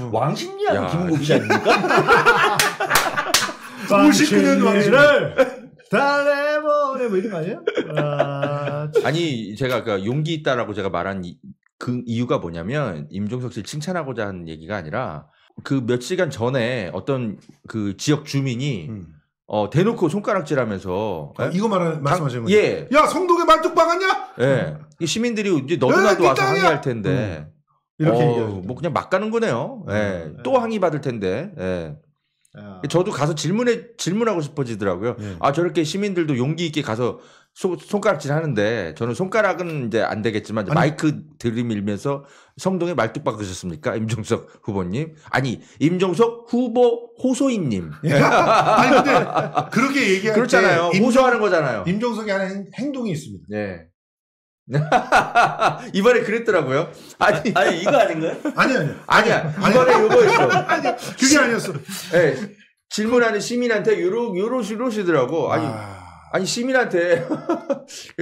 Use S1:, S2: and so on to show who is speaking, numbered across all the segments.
S1: 음. 왕십리하고 김국이 아닙니까?
S2: 59년 왕십리. 달래모네 뭐 이런 거 아니에요? 아...
S1: 니 제가 그 용기 있다라고 제가 말한 이, 그 이유가 뭐냐면 임종석 씨를 칭찬하고자 하는 얘기가 아니라 그 몇 시간 전에 어떤 그 지역 주민이 음. 어 대놓고 손가락질하면서 아, 이거 말하 말씀하시는 거예요? 예.
S3: 야 성동에 말뚝 박았냐?
S1: 예. 시민들이 이제 너도나도 와서 항의할 텐데. 음. 이렇게 어, 뭐 그냥 막 가는 거네요. 예. 네. 또 항의 받을 텐데. 예. 아. 저도 가서 질문에 질문하고 싶어지더라고요. 네. 아 저렇게 시민들도 용기 있게 가서 소, 손가락질 하는데 저는 손가락은 이제 안 되겠지만 이제 마이크 들이밀면서 성동에 말뚝 박으셨습니까, 임종석 후보님? 아니 임종석 후보 호소인님. 예. 아니 근데
S3: 그렇게 얘기할 그렇잖아요. 호소하는 거잖아요. 임종석이 하는 행동이 있습니다.
S1: 네. 이번에 그랬더라고요. 아니, 아, 아니 이거 아닌가요? 아니 아니 아니야. 이번에 이거였어. 아니 그게 아니었어. 예. 네, 질문하는 시민한테 요러 요러 요러시더라고. 아니 아... 니 시민한테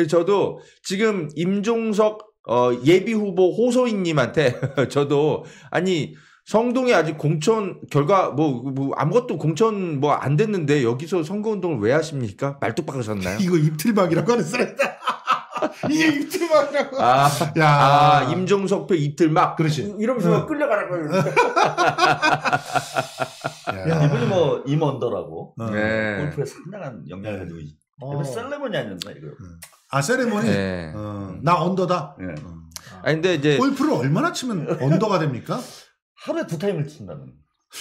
S1: 저도 지금 임종석 어, 예비 후보 호소인님한테 저도 아니 성동이 아직 공천 결과 뭐, 뭐 아무것도 공천 뭐 안 됐는데 여기서 선거 운동을 왜 하십니까? 말뚝박으셨나요? 이거 입틀박이라고 하는 사람이다. 이게 입틀막이라고. 아, 야. 아, 임종석표 이틀막 그렇지. 이러면서 응. 끌려가라고.
S4: 야. 이분이 뭐, 임원더라고 네. 골프에 상당한 영향을 네. 가지고 네. 어. 셀레모니 아니었나, 이거. 음.
S3: 아, 셀레모니 네. 어, 나 언더다? 네. 음. 아, 근데 이제. 골프를 얼마나 치면 언더가 됩니까? 하루에 두
S2: 타임을 친다는.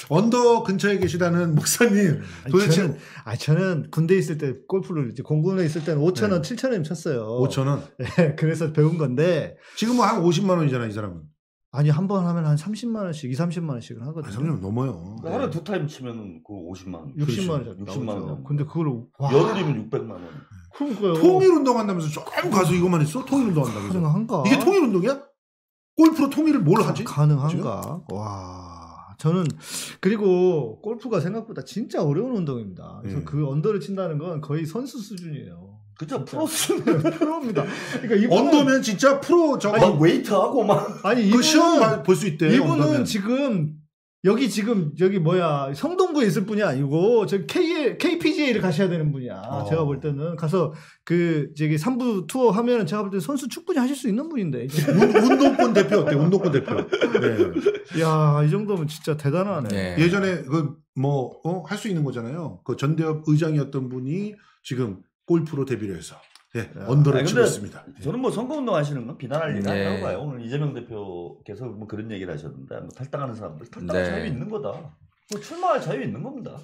S2: 언더 근처에 계시다는 목사님 음. 도대체 저는, 아 저는 군대 있을 때 골프를 이제 공군에 있을 때는 5천 원, 네. 7천 원 쳤어요. 5천 원. 네, 그래서 배운 건데 지금 뭐한 50만 원이잖아 이 사람은. 아니 한 번 하면 한 30만 원씩, 2, 30만 원씩은 하거든요. 아, 30만 넘어요.
S3: 네. 뭐
S4: 하루두 타임 치면 그 50만 원. 60만 원이죠. 60만 원.
S3: 근데 그걸 와. 열흘이면 600만 원. 그러니까요. 통일 운동 한다면서 조금 가서 이것만 했어? 통일 운동 한다면서.
S2: 가능한가? 이게 통일 운동이야? 골프로 통일을 뭘 하지? 가능한가? 지금? 와. 저는 그리고 골프가 생각보다 진짜 어려운 운동입니다. 그래서 음. 그 언더를 친다는 건 거의 선수 수준이에요. 그죠 프로 수준 프로입니다.
S3: 그러니까
S4: 이분은, 언더면
S2: 진짜 프로 저거 웨이트하고 막 아니 그 시험 볼수 있대. 이분은 언더면. 지금 여기 지금 여기 뭐야 성동구에 있을 분이 아니고 저 K KPGA를 가셔야 되는 분이야. 어. 제가 볼 때는 가서 그 저기 3부 투어 하면은 제가 볼 때 선수 축구이 하실 수 있는 분인데 운, 동권
S3: 대표 어때? 운동권 대표. 네. 야이 정도면
S2: 진짜 대단하네. 네.
S3: 예전에 그 뭐 할수 어? 있는 거잖아요. 그 전대협 의장이었던
S4: 분이 지금 골프로 데뷔를 해서 예, 아, 언더를 아니, 치고 있습니다. 예. 저는 뭐 선거운동 하시는 건 비난할 일이 네. 아니라고 봐요. 오늘 이재명 대표께서 뭐 그런 얘기를 하셨는데 뭐 탈당하는 사람들 탈당할 네. 자유 있는 거다. 뭐 출마할 자유 있는 겁니다.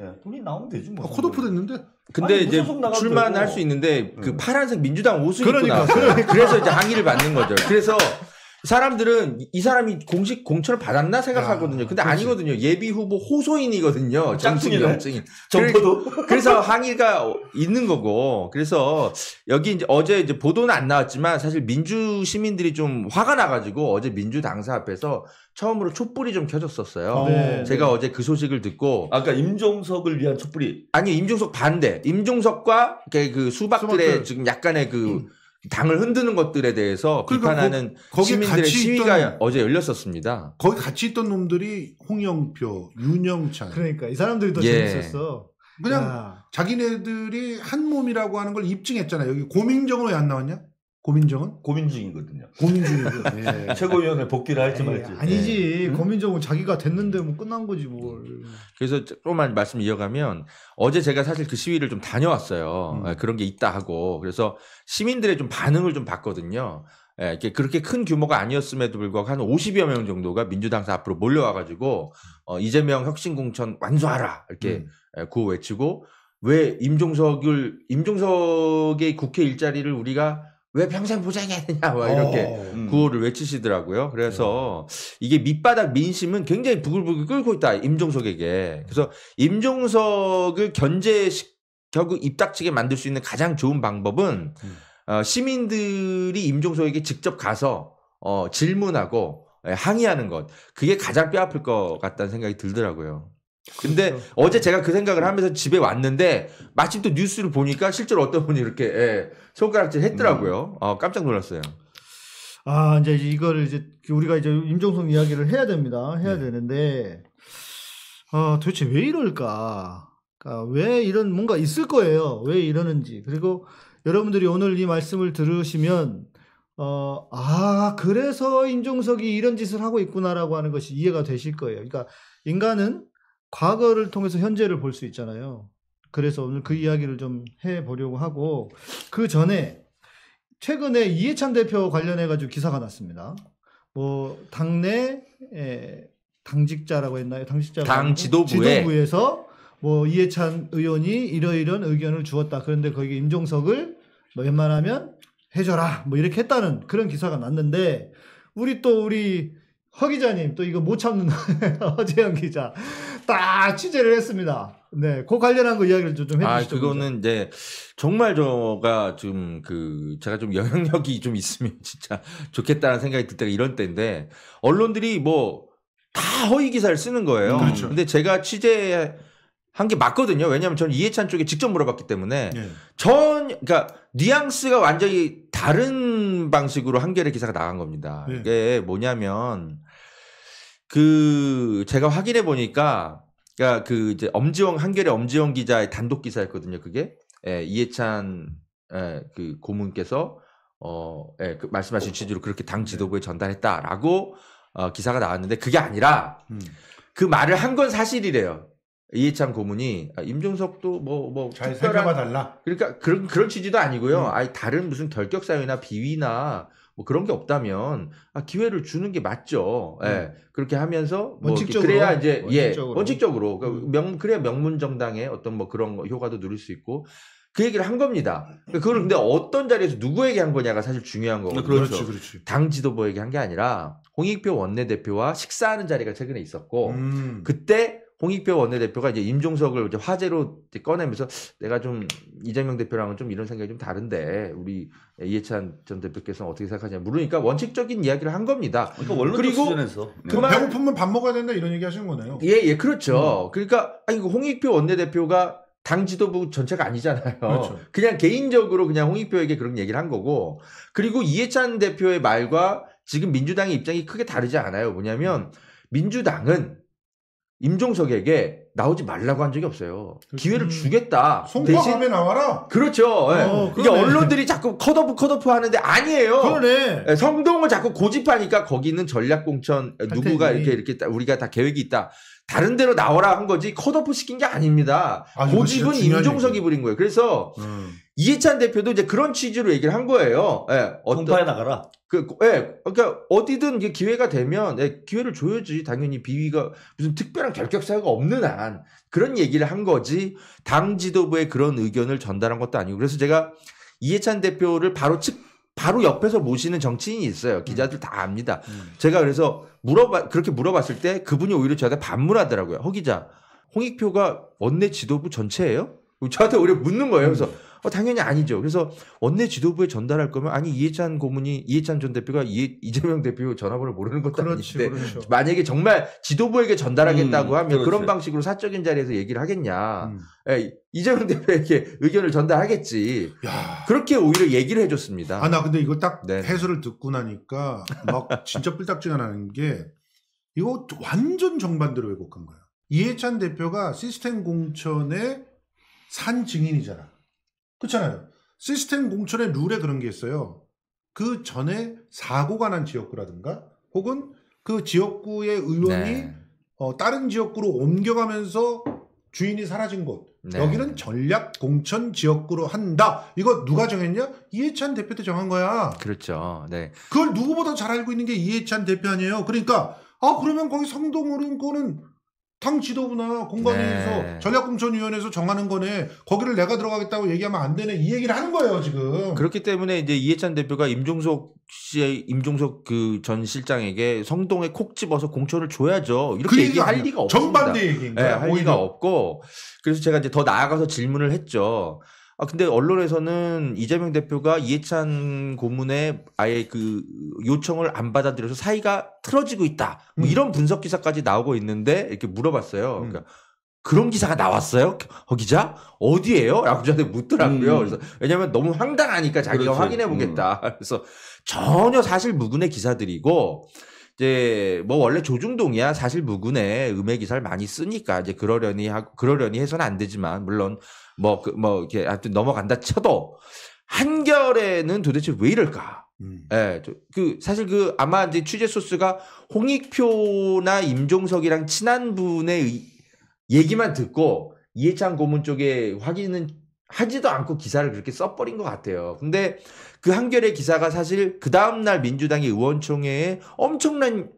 S4: 예, 돈이 나오면 되지 뭐. 아, 컷오프 됐는데. 근데 아니, 이제 출마는 할 수
S1: 있는데 그 음. 파란색 민주당 옷을 그러니까, 입고 나왔어요. 그러니까. 그래서 이제 항의를 받는 거죠. 그래서 사람들은 이 사람이 공식 공천을 받았나 생각하거든요. 야, 아, 근데 그렇지. 아니거든요. 예비 후보 호소인이거든요. 짝퉁이네. 증인 정포도. 그래서 항의가 있는 거고. 그래서 여기 이제 어제 이제 보도는 안 나왔지만 사실 민주 시민들이 좀 화가 나가지고 어제 민주 당사 앞에서 처음으로 촛불이 좀 켜졌었어요. 아, 네, 제가 어제 그 소식을 듣고
S4: 아까 임종석을 위한 촛불이
S1: 아니 임종석 반대. 임종석과 그 수박들의 수박들. 지금 약간의 그 음. 당을 흔드는 것들에 대해서 그러니까 뭐 비판하는 거, 시민들의 시위가 있던, 어제 열렸었습니다. 거기 같이 있던 놈들이
S3: 홍영표, 윤영찬. 그러니까 이 사람들이 더 예. 재밌었어. 그냥 야. 자기네들이 한 몸이라고 하는 걸 입증했잖아요. 여기 고민정은 왜안 나왔냐? 고민정은?
S2: 고민 중이거든요.
S1: 고민 중이고.
S4: 예. 최고위원회 복귀를 할지 에이, 예, 말지.
S1: 아니지.
S2: 네. 예. 고민정은 자기가 됐는데 뭐 끝난 거지 뭘.
S1: 그래서 조금만 말씀 이어가면 어제 제가 사실 그 시위를 좀 다녀왔어요. 음. 예, 그런 게 있다 하고 그래서 시민들의 좀 반응을 좀 봤거든요. 예, 이렇게 그렇게 큰 규모가 아니었음에도 불구하고 한 50여 명 정도가 민주당사 앞으로 몰려와가지고 어, 이재명 혁신공천 완수하라 이렇게 음. 구호 외치고 왜 임종석을 임종석의 국회 일자리를 우리가 왜 평생 보장해야 되냐 이렇게 어, 음. 구호를 외치시더라고요. 그래서 네. 이게 밑바닥 민심은 굉장히 부글부글 끓고 있다 임종석에게. 그래서 임종석을 견제식 결국 입닥치게 만들 수 있는 가장 좋은 방법은 음. 어, 시민들이 임종석에게 직접 가서 어, 질문하고 예, 항의하는 것 그게 가장 뼈아플 것 같다는 생각이 들더라고요. 근데 그렇죠. 어제 제가 그 생각을 하면서 집에 왔는데 마침 또 뉴스를 보니까 실제로 어떤 분이 이렇게 예, 손가락질 했더라고요. 어, 깜짝 놀랐어요.
S2: 아 이제 이걸 이제 우리가 이제 임종성 이야기를 해야 됩니다. 해야 네. 되는데 아 도대체 왜 이럴까? 그왜 그러니까 이런 뭔가 있을 거예요. 왜 이러는지 그리고 여러분들이 오늘 이 말씀을 들으시면 어, 아, 그래서 임종석이 이런 짓을 하고 있구나라고 하는 것이 이해가 되실 거예요. 그러니까 인간은 과거를 통해서 현재를 볼 수 있잖아요. 그래서 오늘 그 이야기를 좀 해보려고 하고 그 전에 최근에 이해찬 대표 관련해 가지고 기사가 났습니다. 뭐 당내 에, 예, 당직자라고 했나요? 당직자 당 지도부에 지도부에서 뭐 이해찬 의원이 이러이런 의견을 주었다. 그런데 거기 임종석을 뭐 웬만하면 해줘라 뭐 이렇게 했다는 그런 기사가 났는데 우리 또 우리 허 기자님 또 이거 못 참는 허재영 기자 딱 취재를 했습니다. 네, 그 관련한 거 이야기를 좀 아, 해주시죠.
S1: 아, 그거는 이제 정말 제가 좀 그 제가 좀 영향력이 좀 있으면 진짜 좋겠다는 생각이 들 때가 이런 때인데 언론들이 뭐 다 허위 기사를 쓰는 거예요. 음, 그렇죠. 근데 제가 취재 한게 맞거든요. 왜냐하면 저는 이해찬 쪽에 직접 물어봤기 때문에 예. 전 그러니까 뉘앙스가 완전히 다른 방식으로 한겨레 기사가 나간 겁니다. 예. 이게 뭐냐면 그 제가 확인해 보니까 그러니까 그 이제 엄지영 한겨레 엄지영 기자의 단독 기사였거든요. 그게 예, 이해찬 예, 그 고문께서 어, 예, 그 말씀하신 취지로 그렇게 당 네. 지도부에 전달했다라고 어, 기사가 나왔는데 그게 아니라 음. 그 말을 한 건 사실이래요. 이해찬 고문이 아, 임종석도 뭐뭐잘 살펴봐 달라. 그러니까 그런 그런 취지도 아니고요. 음. 아니 다른 무슨 결격 사유나 비위나 뭐 그런 게 없다면 아, 기회를 주는 게 맞죠. 예. 네. 그렇게 하면서 뭐 원칙적으로, 그래야 이제 원칙적으로. 예 원칙적으로 그러니까 음. 명 그래야 명문 정당의 어떤 뭐 그런 효과도 누릴 수 있고 그 얘기를 한 겁니다. 그러니까 그걸 근데 음. 어떤 자리에서 누구에게 한 거냐가 사실 중요한 거거든요. 아, 그렇죠, 그렇죠. 당 지도부에게 한 게 아니라 홍익표 원내대표와 식사하는 자리가 최근에 있었고 음. 그때 홍익표 원내대표가 이제 임종석을 이제 화제로 이제 꺼내면서 내가 좀 이재명 대표랑은 좀 이런 생각이 좀 다른데 우리 이해찬 전 대표께서는 어떻게 생각하냐 물으니까 원칙적인 이야기를 한 겁니다. 그러니까 그리고 네. 그 말,
S3: 배고프면 밥 먹어야 된다 이런 얘기 하시는 거네요.
S1: 예, 예, 그렇죠. 음. 그러니까 아니 홍익표 원내대표가 당 지도부 전체가 아니잖아요. 그렇죠. 그냥 개인적으로 그냥 홍익표에게 그런 얘기를 한 거고 그리고 이해찬 대표의 말과 지금 민주당의 입장이 크게 다르지 않아요. 뭐냐면 민주당은 임종석에게 나오지 말라고 한 적이 없어요. 기회를 음. 주겠다. 송파감에 나와라. 그렇죠. 예. 어, 이게 언론들이 자꾸 컷오프 컷오프 하는데 아니에요. 그러네. 예, 성동을 자꾸 고집하니까 거기 있는 전략공천 어, 누구가 이렇게 이렇게 우리가 다 계획이 있다. 다른 데로 나오라 한 거지 컷오프 시킨 게 아닙니다. 아, 고집은 임종석이 부린 거예요. 그래서 음. 이해찬 대표도 이제 그런 취지로 얘기를 한 거예요. 예. 어떤 파에 나가라. 그, 예. 그러니까 어디든 이게 기회가 되면 예, 기회를 줘야지. 당연히 비위가 무슨 특별한 결격 사유가 없는 한 그런 얘기를 한 거지. 당지도부에 그런 의견을 전달한 것도 아니고. 그래서 제가 이해찬 대표를 바로 측 바로 옆에서 모시는 정치인이 있어요. 기자들 다 압니다. 음. 음. 제가 그래서 물어봐 그렇게 물어봤을 때 그분이 오히려 저한테 반문하더라고요. 허 기자, 홍익표가 원내 지도부 전체예요? 저한테 오히려 묻는 거예요. 그래서 음. 어, 당연히 아니죠. 그래서 원내 지도부에 전달할 거면 아니 이해찬 고문이 이해찬 전 대표가 이, 이재명 대표 전화번호 모르는 것도 그렇지, 아닌데 그렇죠. 만약에 정말 지도부에게 전달하겠다고 음, 하면 그렇지. 그런 그렇죠. 방식으로 사적인 자리에서 얘기를 하겠냐. 음. 예, 이재명 대표에게 의견을 전달하겠지. 야. 그렇게 오히려 얘기를 해줬습니다. 아나 근데 이거 딱 네. 해설을
S3: 듣고 나니까 막 진짜 뿔딱지가 나는 게 이거 완전 정반대로 왜곡한 거야. 이해찬 대표가 시스템 공천의 산 증인이잖아. 그렇잖아요. 시스템 공천의 룰에 그런 게 있어요. 그 전에 사고가 난 지역구라든가 혹은 그 지역구의 의원이 네. 어, 다른 지역구로 옮겨가면서 주인이 사라진 곳. 네. 여기는 전략 공천 지역구로 한다. 이거 누가 정했냐? 이해찬 대표 때 정한 거야.
S1: 그렇죠. 네.
S3: 그걸 누구보다 잘 알고 있는 게 이해찬 대표 아니에요. 그러니까 아 그러면 거기 성동으로 거는 당 지도부나 공관위에서 네. 전략공천위원회에서 정하는 거네 거기를 내가 들어가겠다고 얘기하면 안 되네 이 얘기를 하는 거예요 지금
S1: 그렇기 때문에 이제 이해찬 대표가 임종석 씨의 임종석 그 전 실장에게 성동에 콕 집어서 공천을 줘야죠 이렇게 그 얘기할 리가 없습니다 정반대 얘기인가요? 네, 할 오히려. 리가 없고 그래서 제가 이제 더 나아가서 질문을 했죠 아 근데 언론에서는 이재명 대표가 이해찬 고문의 아예 그 요청을 안 받아들여서 사이가 틀어지고 있다. 뭐 음. 이런 분석 기사까지 나오고 있는데 이렇게 물어봤어요. 음. 그러니까 그런 기사가 나왔어요? 어, 기자? 어디에요? 라고 저한테 묻더라고요. 음. 그래서 왜냐면 너무 황당하니까 자기가 그렇지. 확인해 보겠다. 음. 그래서 전혀 사실 무근의 기사들이고 이제 뭐 원래 조중동이야 사실 무근의 음해 기사를 많이 쓰니까 이제 그러려니 하고 그러려니 해서는 안 되지만 물론 뭐, 그, 뭐, 이렇게 하여튼 넘어간다 쳐도 한결에는 도대체 왜 이럴까? 음. 예, 그, 사실 그 아마 이제 취재 소스가 홍익표나 임종석이랑 친한 분의 얘기만 듣고 이해찬 고문 쪽에 확인은 하지도 않고 기사를 그렇게 써버린 것 같아요. 근데 그 한결의 기사가 사실 그 다음날 민주당의 의원총회에 엄청난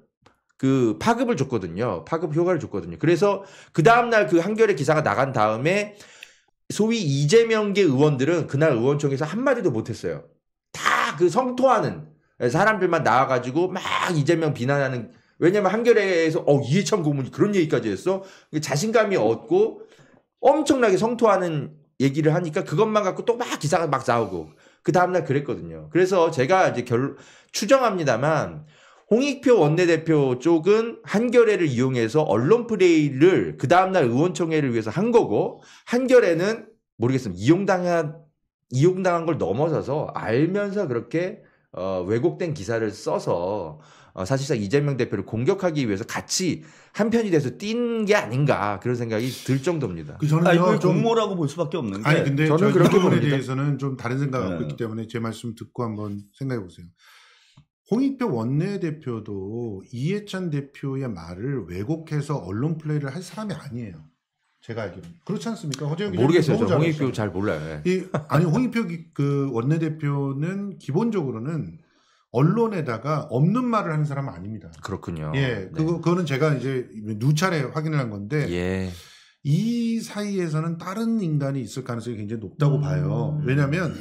S1: 그 파급을 줬거든요. 파급 효과를 줬거든요. 그래서 그 다음날 그 한결의 기사가 나간 다음에 소위 이재명계 의원들은 그날 의원총에서 회 한마디도 못했어요. 다 그 성토하는 사람들만 나와가지고 막 이재명 비난하는 왜냐면 한겨레에서 어 이해찬 고문이 그런 얘기까지 했어 그러니까 자신감이 얻고 엄청나게 성토하는 얘기를 하니까 그것만 갖고 또 막 기사가 막 나오고 그 다음날 그랬거든요. 그래서 제가 이제 결 추정합니다만 홍익표 원내대표 쪽은 한결레를 이용해서 언론 프레이를 그 다음날 의원총회를 위해서 한 거고 한결레는 모르겠습니다. 이용당한 이용당한 걸 넘어서서 알면서 그렇게 어, 왜곡된 기사를 써서 어, 사실상 이재명 대표를 공격하기 위해서 같이 한 편이 돼서 뛴 게 아닌가 그런 생각이 들 정도입니다. 그 저는 아니, 좀,
S4: 공모라고 볼 수밖에 없는
S1: 게아 저는 그런 부분에
S3: 대해서는 좀 다른 생각을 갖고 네. 있기 때문에 제 말씀 듣고 한번 생각해 보세요. 홍익표 원내대표도 이해찬 대표의 말을 왜곡해서 언론 플레이를 할 사람이 아니에요. 제가 알기로 그렇지 않습니까? 허재영 모르겠어요. 홍익표 잘
S1: 몰라요. 예.
S3: 이, 아니 홍익표 그 원내대표는 기본적으로는 언론에다가 없는 말을 하는 사람은 아닙니다.
S1: 그렇군요. 예, 네.
S3: 그거 네. 그거는 제가 이제 누차례 확인을 한 건데 예. 이 사이에서는 다른 인간이 있을 가능성이 굉장히 높다고 음. 봐요. 왜냐하면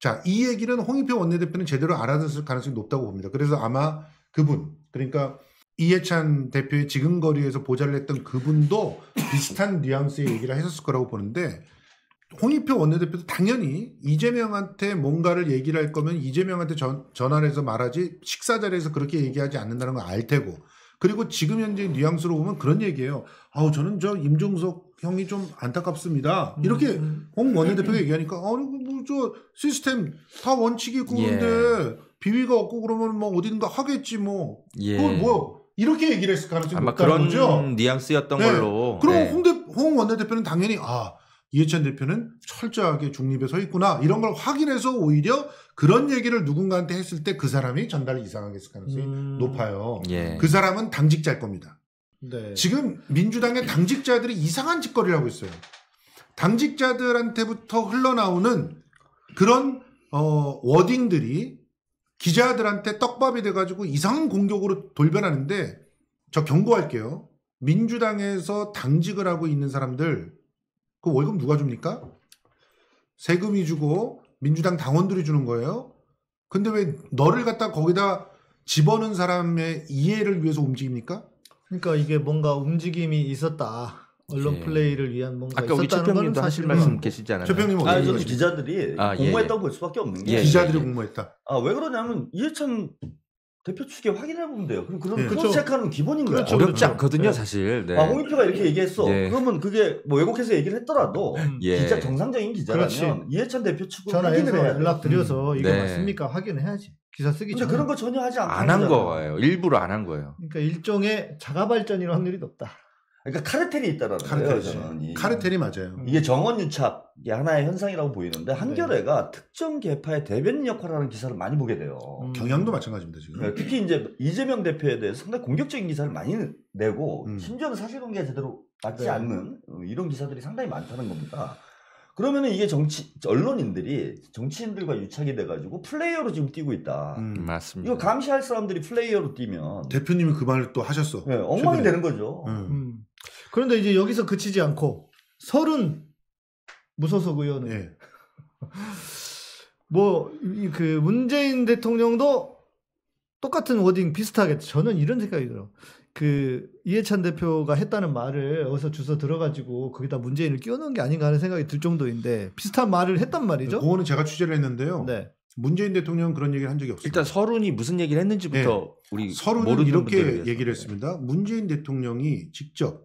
S3: 자, 이 얘기는 홍익표 원내대표는 제대로 알아듣을 가능성이 높다고 봅니다. 그래서 아마 그분, 그러니까 이해찬 대표의 지금 거리에서 보좌를 했던 그분도 비슷한 뉘앙스의 얘기를 했었을 거라고 보는데 홍익표 원내대표도 당연히 이재명한테 뭔가를 얘기를 할 거면 이재명한테 전, 전화를 해서 말하지 식사 자리에서 그렇게 얘기하지 않는다는 걸 알 테고 그리고 지금 현재 뉘앙스로 보면 그런 얘기예요. 아우 저는 저 임종석 형이 좀 안타깝습니다. 음, 이렇게 음. 홍 원내대표가 음, 음. 얘기하니까 아니 어, 뭐저 시스템 다 원칙이 있고 예. 그런데 비위가 없고 그러면 뭐 어딘가 하겠지 뭐 예. 그건 뭐 이렇게 얘기를 했을 가능성이 아마 그런 거죠?
S1: 뉘앙스였던 네. 걸로. 그럼 네.
S3: 홍, 대, 홍 원내대표는 당연히 아 이해찬 대표는 철저하게 중립에 서 있구나 이런 걸 확인해서 오히려 그런 얘기를 누군가한테 했을 때 그 사람이 전달이 이상하게 했을 가능성이 음. 높아요. 예. 그 사람은 당직자일 겁니다. 네. 지금 민주당의 당직자들이 이상한 짓거리를 하고 있어요. 당직자들한테부터 흘러나오는 그런 어, 워딩들이 기자들한테 떡밥이 돼가지고 이상한 공격으로 돌변하는데 저 경고할게요. 민주당에서 당직을 하고 있는 사람들 그 월급 누가 줍니까? 세금이 주고 민주당 당원들이 주는 거예요. 근데 왜 너를 갖다
S2: 거기다 집어넣은 사람의 이해를 위해서 움직입니까? 그러니까 이게 뭔가 움직임이 있었다. 언론 예. 플레이를 위한 뭔가 아까 우 있었다는 건최평 사실 말씀 계시지 않았요
S3: 최평님 아, 저는 예. 기자들이 아, 예. 공모했다고 볼 수밖에 없는 게 예, 기자들이 공모했다.
S4: 아, 왜 그러냐면 이해찬 대표 측에 확인해 보면 돼요. 그럼 그런 예. 그렇죠. 체크하는 기본인 거예요. 그렇죠. 어렵지 그렇죠. 않거든요, 네. 사실. 네. 아, 홍익표가 이렇게 얘기했어. 네. 그러면 그게 뭐 외국에서 얘기를 했더라도 음. 예. 기자 정상적인 기자라면 그렇지. 이해찬 대표 측으로 확인을 해서 연락 드려서 음. 이거 네.
S2: 맞습니까? 확인을 해야지. 기사 쓰기
S4: 전에 그런 거 전혀 하지 않고 안한
S1: 거예요. 일부러 안 한 거예요.
S4: 그러니까 일종의 자가 발전일 이 확률이 높다. 그러니까 카르텔이 있다라는 카르텔이 거예요. 저는. 카르텔이 맞아요. 이게 정원 유착이 하나의 현상이라고 보이는데 네. 한겨레가 네. 특정 계파의 대변인 역할을 하는 기사를 많이 보게 돼요. 음. 경향도 마찬가지입니다 지금. 네, 특히 이제 이재명 대표에 대해서 상당히 공격적인 기사를 많이 내고 음. 심지어는 사실관계가 제대로 맞지 네. 않는 어, 이런 기사들이 상당히 많다는 겁니다. 그러면은 이게 정치 언론인들이 정치인들과 유착이 돼가지고 플레이어로 지금 뛰고 있다. 음, 맞습니다. 이거 감시할 사람들이 플레이어로 뛰면 대표님이 그 말을 또 하셨어. 네, 엉망이 최근에. 되는 거죠. 음.
S2: 음. 그런데 이제 여기서 그치지 않고 서른 무소속 의원은 네. 뭐그 문재인 대통령도 똑같은 워딩 비슷하게 저는 이런 생각이 들어. 요그 이해찬 대표가 했다는 말을 어디서 주워 들어가지고 거기다 문재인을 끼워놓은게 아닌가 하는 생각이 들 정도인데 비슷한 말을 했단 말이죠. 그거는 제가 취재를 했는데요. 네. 문재인 대통령은 그런 얘기를 한 적이 없습니다. 일단 서른이
S1: 무슨 얘기를 했는지부터 네. 우리 서른은 이렇게 얘기를 했습니다.
S3: 네. 문재인 대통령이 직접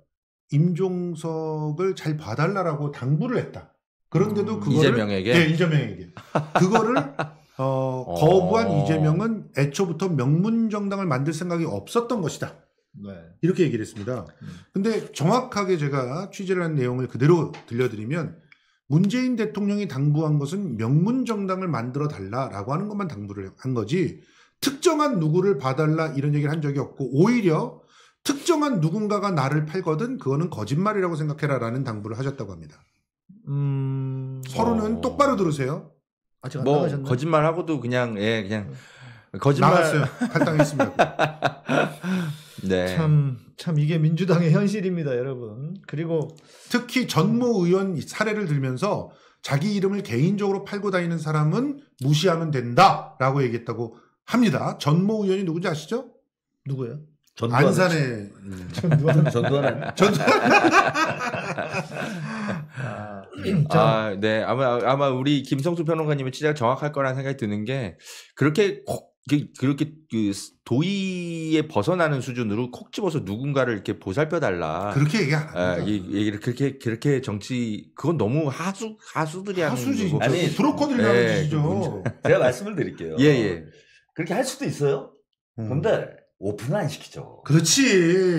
S3: 임종석을 잘 봐달라라고 당부를 했다. 그런데도 음, 그거를 이재명에게 네,
S2: 이재명에게
S3: 그거를 어, 어. 거부한 어... 이재명은 애초부터 명문 정당을 만들 생각이 없었던 것이다. 네. 이렇게 얘기를 했습니다. 음. 근데 정확하게 제가 취재를 한 내용을 그대로 들려드리면 문재인 대통령이 당부한 것은 명문 정당을 만들어 달라라고 하는 것만 당부를 한 거지 특정한 누구를 봐달라 이런 얘기를 한 적이 없고 오히려 특정한 누군가가 나를 팔거든 그거는 거짓말이라고 생각해라라는 당부를 하셨다고 합니다. 음... 서로는 어... 똑바로 들으세요. 아직 안뭐 나가셨나요?
S1: 거짓말하고도 그냥 예 그냥 네. 거짓말 나갔어요. 탈당했습니다. 네.
S2: 참, 참 이게 민주당의 현실입니다, 여러분. 그리고 특히 전무 의원 사례를 들면서
S3: 자기 이름을 개인적으로 팔고 다니는 사람은 무시하면 된다라고 얘기했다고 합니다. 전무 의원이 누군지 아시죠? 누구예요? 전두환 안산에 전두환 전두환 전두환
S1: 아, 아, 네 아마 아마 우리 김성수 변호사님의 취재가 정확할 거라는 생각이 드는 게 그렇게 콕 그렇게 그 도의에 벗어나는 수준으로 콕 집어서 누군가를 이렇게 보살펴 달라. 그렇게 얘기 안 아, 얘기를 그렇게 그렇게 정치 그건 너무 하수 하수들이
S4: 예, 하는 하수지. 아니 브로커들이 하는 예, 짓이죠. 제가 말씀을 드릴게요. 예, 예. 그렇게 할 수도 있어요. 그런데 음. 오픈은 안 시키죠. 그렇지.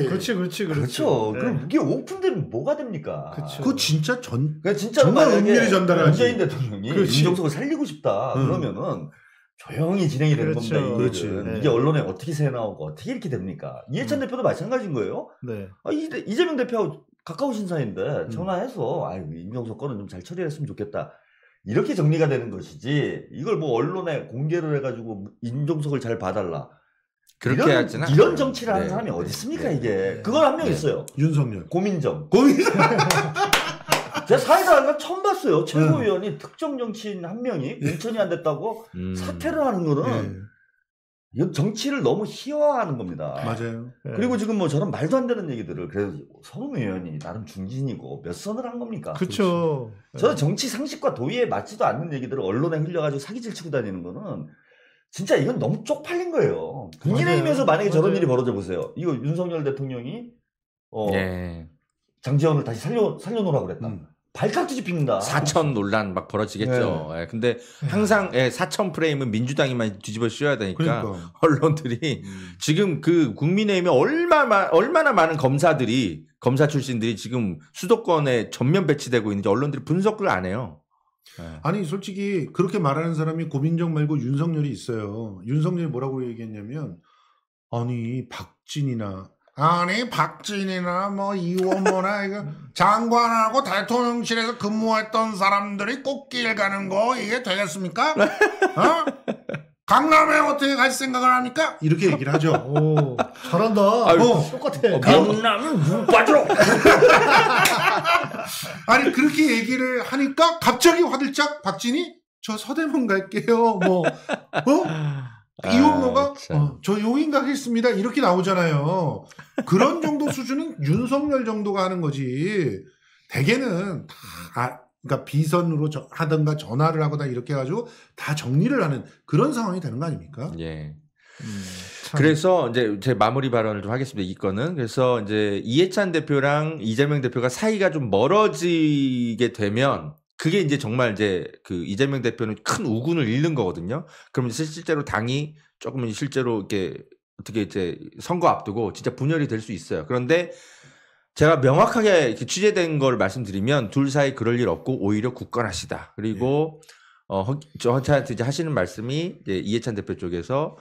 S4: 그렇지, 그렇지, 그렇지. 그렇죠. 예. 네. 그럼 이게 오픈되면 뭐가 됩니까? 그렇죠. 그거 진짜 전, 그러니까 진짜 정말 은밀히 전달하지. 문재인 대통령이 그렇지. 민정석을 살리고 싶다. 음. 그러면은 조용히 진행이 되는 그렇죠. 겁니다. 그렇지. 네. 이게 언론에 어떻게 새 나오고 어떻게 이렇게 됩니까? 이해찬 음. 대표도 마찬가지인 거예요. 네. 아, 이재명 대표 가까우신 사이인데 음. 전화해서 음. 아 임종석 건은 좀 잘 처리했으면 좋겠다. 이렇게 정리가 되는 것이지 이걸 뭐 언론에 공개를 해가지고 임종석을 잘 봐달라. 그렇게 이런, 하지는 이런 네. 정치를 하는 네. 사람이 어디 있습니까 네. 이게? 그걸 한 명 있어요. 윤석열. 고민정. 고민정. 제가 네. 사이다 하는 건 처음 봤어요. 최고위원이 네. 특정 정치인 한 명이 네. 공천이 안 됐다고 음. 사퇴를 하는 거는 이건 정치를 너무 희화화하는 겁니다. 맞아요. 그리고 지금 뭐 저런 말도 안 되는 얘기들을 그래서 서른 의원이 나름 중진이고 몇 선을 한 겁니까? 그렇죠. 저는 정치 상식과 도의에 맞지도 않는 얘기들을 언론에 흘려가지고 사기질 치고 다니는 거는 진짜 이건 너무 쪽팔린 거예요. 국민의힘에서 만약에 맞아요. 저런 일이 벌어져 보세요. 이거 윤석열 대통령이 어 예. 장재원을 다시 살려 살려놓으라 그랬다. 음. 발칵 뒤집힌다. 사천 논란
S1: 막 벌어지겠죠. 네. 예, 근데 항상 예, 사천 프레임은 민주당이만 뒤집어 씌워야 되니까 그러니까. 언론들이 음. 지금 그 국민의힘에 얼마나 얼마나 많은 검사들이 검사 출신들이 지금 수도권에 전면 배치되고 있는지 언론들이 분석을 안 해요.
S3: 예. 아니 솔직히 그렇게 말하는 사람이 고민정 말고 윤석열이 있어요. 윤석열이 뭐라고 얘기했냐면 아니 박진이나 아니 박진이나 뭐 이원모나 이거 장관하고 대통령실에서 근무했던 사람들이 꽃길 가는 거 이게 되겠습니까? 어? 강남에 어떻게 갈 생각을 합니까? 이렇게 얘기를 하죠. 오, 잘한다. 어. 아유, 어, 똑같아. 어, 강남은 물 빠져. 아니 그렇게 얘기를 하니까 갑자기 화들짝 박진이 저 서대문 갈게요. 뭐 어? 아, 이원모가 어, 저용인가했습니다 이렇게 나오잖아요. 그런 정도 수준은 윤석열 정도가 하는 거지. 대개는 다 아, 그러니까 비선으로 저, 하던가 전화를 하거나 이렇게 해가지고 다 정리를 하는 그런 상황이 되는 거 아닙니까?
S1: 예. 음, 그래서 이제 제 마무리 발언을 좀 하겠습니다. 이 건은 그래서 이제 이해찬 대표랑 이재명 대표가 사이가 좀 멀어지게 되면 그게 이제 정말 이제 그 이재명 대표는 큰 우군을 잃는 거거든요. 그럼 실제로 당이 조금 실제로 이렇게 어떻게 이제 선거 앞두고 진짜 분열이 될 수 있어요. 그런데 제가 명확하게 취재된 걸 말씀드리면 둘 사이 그럴 일 없고 오히려 굳건하시다. 그리고 네. 어, 허한테 이제 하시는 말씀이 이제 이해찬 대표 쪽에서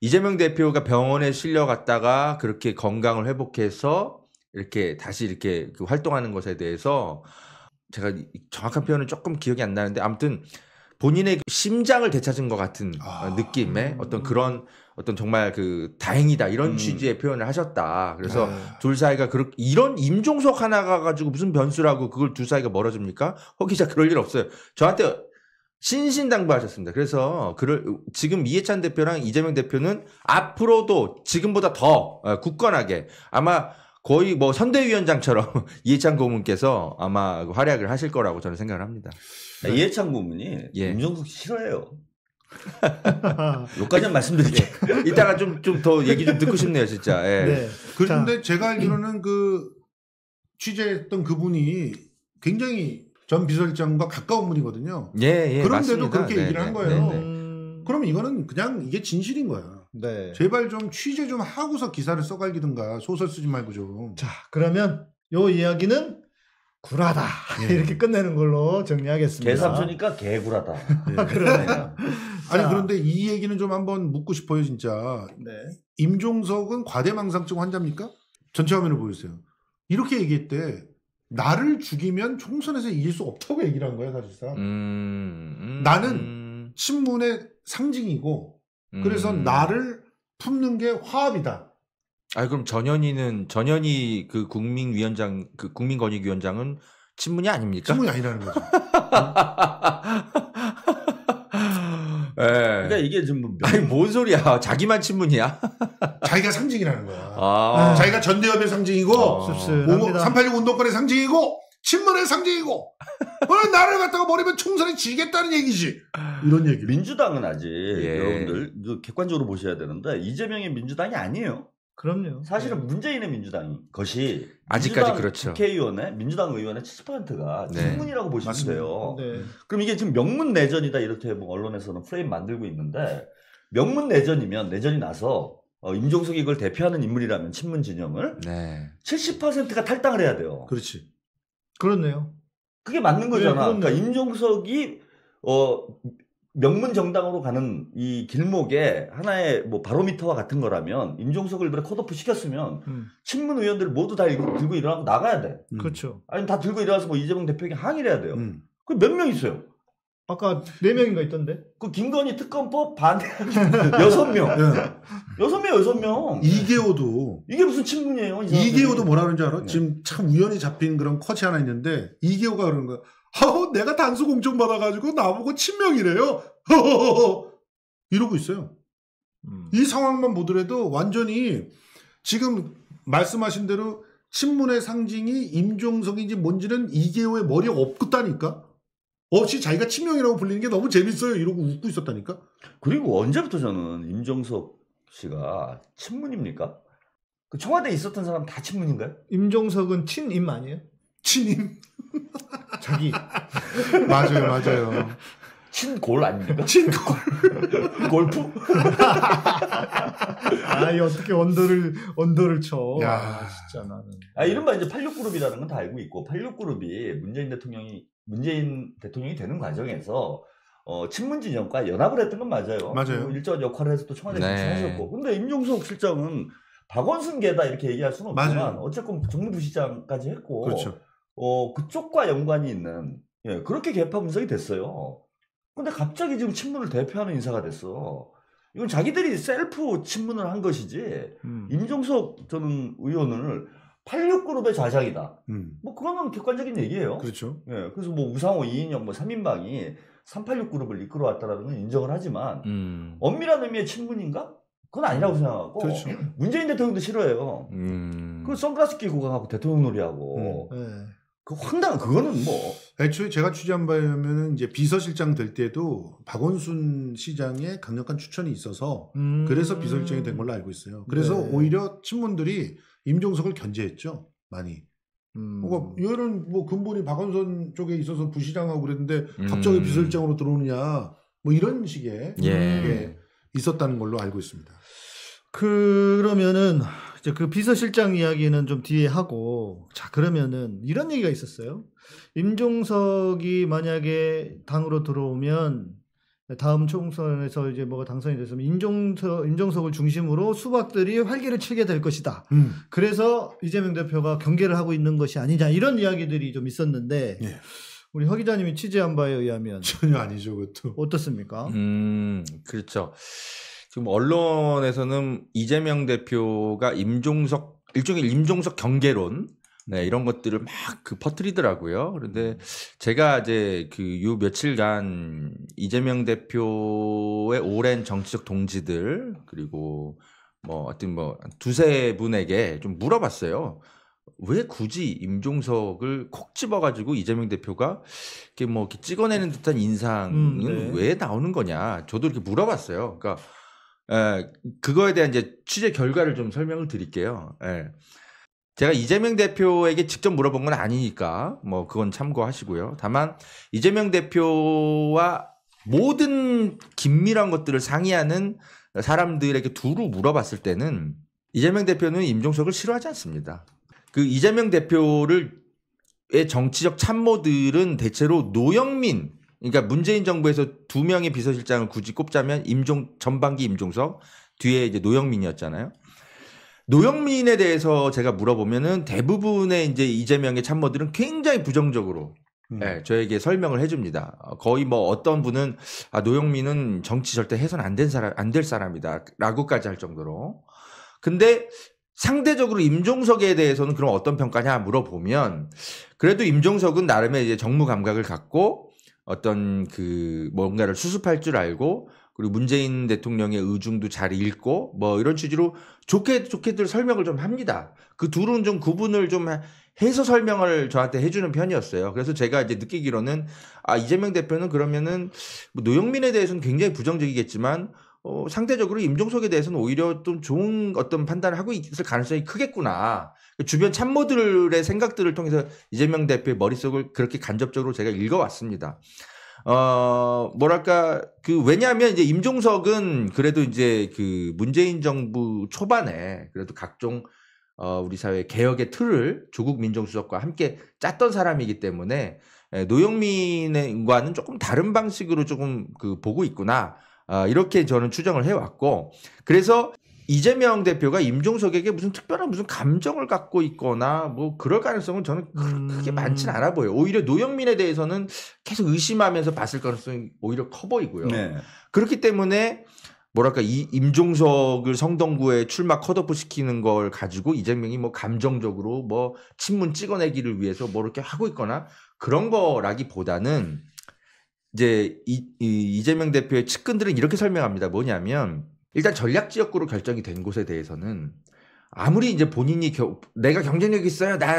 S1: 이재명 대표가 병원에 실려갔다가 그렇게 건강을 회복해서 이렇게 다시 이렇게 그 활동하는 것에 대해서 제가 정확한 표현은 조금 기억이 안 나는데 아무튼 본인의 그 심장을 되찾은 것 같은 아... 어, 느낌의 음. 어떤 그런 어떤 정말 그 다행이다 이런 음. 취지의 표현을 하셨다. 그래서 아. 둘 사이가 그렇 이런 임종석 하나가 가지고 무슨 변수라고 그걸 둘 사이가 멀어집니까? 허 기자 그럴 일 없어요. 저한테 신신당부하셨습니다. 그래서 그를 지금 이해찬 대표랑 이재명 대표는 앞으로도 지금보다 더 어, 굳건하게 아마 거의 뭐 선대위원장처럼 이해찬 고문께서 아마 그 활약을 하실 거라고 저는 생각을 합니다. 그
S4: 이해찬 고문이 예. 임종석 싫어해요. 여기까지는 말씀드릴게요. 예. 이따가 좀 좀 더 얘기 좀 듣고 싶네요, 진짜. 예. 네. 그런데 제가
S3: 알기로는 그 취재했던 그분이 굉장히 전 비서실장과 가까운 분이거든요. 예, 예 그런데도 맞습니다. 그렇게 얘기를 네, 한 네, 거예요. 네, 네, 음. 그럼 이거는 그냥 이게 진실인 거예요 네. 제발 좀 취재 좀 하고서 기사를 써갈기든가 소설 쓰지 말고 좀. 자, 그러면
S2: 요 이야기는 구라다 네. 이렇게 끝내는 걸로 정리하겠습니다. 개삼수니까 개구라다. 네.
S4: 예. 그러네요. 아니 그런데
S2: 이 얘기는 좀 한번 묻고 싶어요
S3: 진짜. 네. 임종석은 과대망상증 환자입니까? 전체 화면을 보여주세요. 이렇게 얘기했대. 나를 죽이면 총선에서 이길 수 없다고 얘기를 한거예요 사실상. 음, 음, 나는 친문의 음. 상징이고 그래서 음. 나를 품는 게 화합이다.
S1: 아 그럼 전현희는 전현희 그 국민위원장 그 국민권익위원장은 친문이 아닙니까? 친문이 아니라는 거죠. 예. 그러니까 이게 지금 뭐 아니 뭔 소리야? 자기만 친문이야? 자기가 상징이라는 거야. 아. 자기가 전대협의 상징이고, 아. 어.
S3: 386 운동권의 상징이고, 친문의 상징이고 오늘 나를 갖다가 버리면 총선이
S4: 지겠다는 얘기지. 이런 얘기. 민주당은 아직 예. 여러분들 그 객관적으로 보셔야 되는데 이재명의 민주당이 아니에요. 그럼요. 사실은 네. 문재인의 민주당 것이 아직까지 민주당 그렇죠. 국회의원의 민주당 의원의 70%가 친문이라고 네. 보시면 돼요. 네. 그럼 이게 지금 명문 내전이다 이렇게 뭐 언론에서는 프레임 만들고 있는데 명문 내전이면 내전이 나서 어, 임종석이 이걸 대표하는 인물이라면 친문 진영을 70%가 탈당을 해야 돼요. 그렇지. 그렇네요. 그게 맞는 네, 거잖아. 네, 그러니까 임종석이 어 명문 정당으로 가는 이 길목에 하나의 뭐 바로미터와 같은 거라면 임종석을 그래 에 컷오프 시켰으면 음. 친문 의원들 모두 다 들고 일어나고 나가야 돼. 그렇죠. 음. 아니 다 들고 일어나서 뭐 이재명 대표에게 항의를 해야 돼요. 음. 그몇 명 있어요. 아까 네 명인가 있던데. 그 김건희 특검법 반대 여섯 명.
S3: 예.
S4: 여섯 명 여섯 명.
S3: 이계호도
S4: 이게 무슨 친분이에요? 이계호도
S3: 뭐라 는줄 알아? 네. 지금 참 우연히 잡힌 그런 컷이 하나 있는데 이계호가 그러는 거야. 하우 내가 단수공청 받아가지고 나보고 친명이래요. 허허허허. 이러고 있어요. 음. 이 상황만 보더라도 완전히 지금 말씀하신 대로 친문의 상징이 임종석인지 뭔지는 이계호의 머리에 없겠다니까. 없이 자기가
S4: 친명이라고 불리는 게 너무 재밌어요 이러고 웃고 있었다니까. 그리고 언제부터 저는 임종석 씨가 친문입니까? 그 청와대에 있었던 사람 다 친문인가요? 임종석은
S2: 친임 아니에요? 친임? 자기.
S4: 맞아요, 맞아요. 친골 아닙니까? 친골. 골프?
S2: 아이, 어떻게 언더를, 언더를 쳐. 야, 아,
S4: 진짜 나는. 아, 이른바 이제 86그룹이라는 건 다 알고 있고, 86그룹이 문재인 대통령이 문재인 대통령이 되는 과정에서 어, 친문 진영과 연합을 했던 건 맞아요. 맞아요. 그 일정 역할을 해서 또 청와대 에 구청하셨고. 네. 근데 임종석 실장은 박원순 계다 이렇게 얘기할 수는 없지만 맞아요. 어쨌건 정무부시장까지 했고 그렇죠. 어, 그쪽과 연관이 있는 예, 그렇게 개파 분석이 됐어요. 근데 갑자기 지금 친문을 대표하는 인사가 됐어. 이건 자기들이 셀프 친문을 한 것이지 음. 임종석 저는 의원을 86그룹의 좌장이다. 음. 뭐 그거는 객관적인 얘기예요. 그렇죠. 예. 그래서 뭐 우상호, 이인영, 뭐 3인방이 386그룹을 이끌어 왔다라는 건 인정을 하지만 음. 엄밀한 의미의 친분인가? 그건 아니라고 음. 생각하고 그렇죠. 문재인 대통령도 싫어해요. 음. 그 선글라스 끼고 가고 대통령 놀이하고 네. 그
S2: 황당한 그거는 뭐
S4: 애초에 제가 취재한 바에 의하면 이제
S3: 비서실장 될 때도 박원순 시장의 강력한 추천이 있어서 음. 그래서 비서실장이 된 걸로 알고 있어요. 그래서 네. 오히려 친문들이 임종석을 견제했죠. 많이. 음. 그러니까 얘는 뭐 근본이 박원선 쪽에 있어서 부시장하고 그랬는데 음. 갑자기 비서실장으로 들어오느냐 뭐 이런 식의 예. 예. 있었다는 걸로 알고 있습니다.
S2: 그러면은 이제 그 비서실장 이야기는 좀 뒤에 하고 자 그러면은 이런 얘기가 있었어요. 임종석이 만약에 당으로 들어오면 다음 총선에서 이제 뭐가 당선이 됐으면 인종석, 인종석을 중심으로 수박들이 활기를 치게 될 것이다. 음. 그래서 이재명 대표가 경계를 하고 있는 것이 아니냐 이런 이야기들이 좀 있었는데 예. 우리 허 기자님이 취재한 바에 의하면 전혀 아니죠, 그것도 어떻습니까?
S1: 음, 그렇죠. 지금 언론에서는 이재명 대표가 임종석 일종의 임종석 경계론 네, 이런 것들을 막 그 퍼뜨리더라고요. 그런데 음. 제가 이제 그 요 며칠간 이재명 대표의 오랜 정치적 동지들 그리고 뭐 어떤 뭐 두세 분에게 좀 물어봤어요. 왜 굳이 임종석을 콕 집어가지고 이재명 대표가 이렇게 뭐 이렇게 찍어내는 듯한 인상은 음, 네. 왜 나오는 거냐? 저도 이렇게 물어봤어요. 그러니까 에, 예, 그거에 대한 이제 취재 결과를 좀 설명을 드릴게요. 에. 예. 제가 이재명 대표에게 직접 물어본 건 아니니까 뭐 그건 참고하시고요. 다만 이재명 대표와 모든 긴밀한 것들을 상의하는 사람들에게 두루 물어봤을 때는 이재명 대표는 임종석을 싫어하지 않습니다. 그 이재명 대표를 의 정치적 참모들은 대체로 노영민 그러니까 문재인 정부에서 두 명의 비서실장을 굳이 꼽자면 임종 전반기 임종석 뒤에 이제 노영민이었잖아요. 노영민에 대해서 제가 물어보면은 대부분의 이제 이재명의 참모들은 굉장히 부정적으로 음. 네, 저에게 설명을 해줍니다. 거의 뭐 어떤 분은 아, 노영민은 정치 절대 해선 안된 사람 안 될 사람이다라고까지 할 정도로. 근데 상대적으로 임종석에 대해서는 그럼 어떤 평가냐 물어보면 그래도 임종석은 나름의 이제 정무 감각을 갖고 어떤 그 뭔가를 수습할 줄 알고 그리고 문재인 대통령의 의중도 잘 읽고 뭐 이런 취지로 좋게 좋게들 설명을 좀 합니다. 그 둘은 좀 구분을 좀 해서 설명을 저한테 해주는 편이었어요. 그래서 제가 이제 느끼기로는 아 이재명 대표는 그러면은 뭐 노영민에 대해서는 굉장히 부정적이겠지만 어, 상대적으로 임종석에 대해서는 오히려 좀 좋은 어떤 판단을 하고 있을 가능성이 크겠구나. 주변 참모들의 생각들을 통해서 이재명 대표의 머릿속을 그렇게 간접적으로 제가 읽어왔습니다. 어, 뭐랄까, 그, 왜냐하면 이제 임종석은 그래도 이제 그 문재인 정부 초반에 그래도 각종 어, 우리 사회 개혁의 틀을 조국 민정수석과 함께 짰던 사람이기 때문에 예, 노영민과는 조금 다른 방식으로 조금 그 보고 있구나. 아, 이렇게 저는 추정을 해왔고 그래서 이재명 대표가 임종석에게 무슨 특별한 무슨 감정을 갖고 있거나 뭐 그럴 가능성은 저는 음. 크게 음. 많진 않아 보여요. 오히려 노영민에 대해서는 계속 의심하면서 봤을 가능성이 오히려 커 보이고요. 네. 그렇기 때문에 뭐랄까 이 임종석을 성동구에 출마 컷오프 시키는 걸 가지고 이재명이 뭐 감정적으로 뭐 친문 찍어내기를 위해서 뭐 이렇게 하고 있거나 그런 거라기보다는 이제 이, 이, 이재명 대표의 측근들은 이렇게 설명합니다. 뭐냐면 일단 전략 지역구로 결정이 된 곳에 대해서는 아무리 이제 본인이 겨, 내가 경쟁력 있어요 나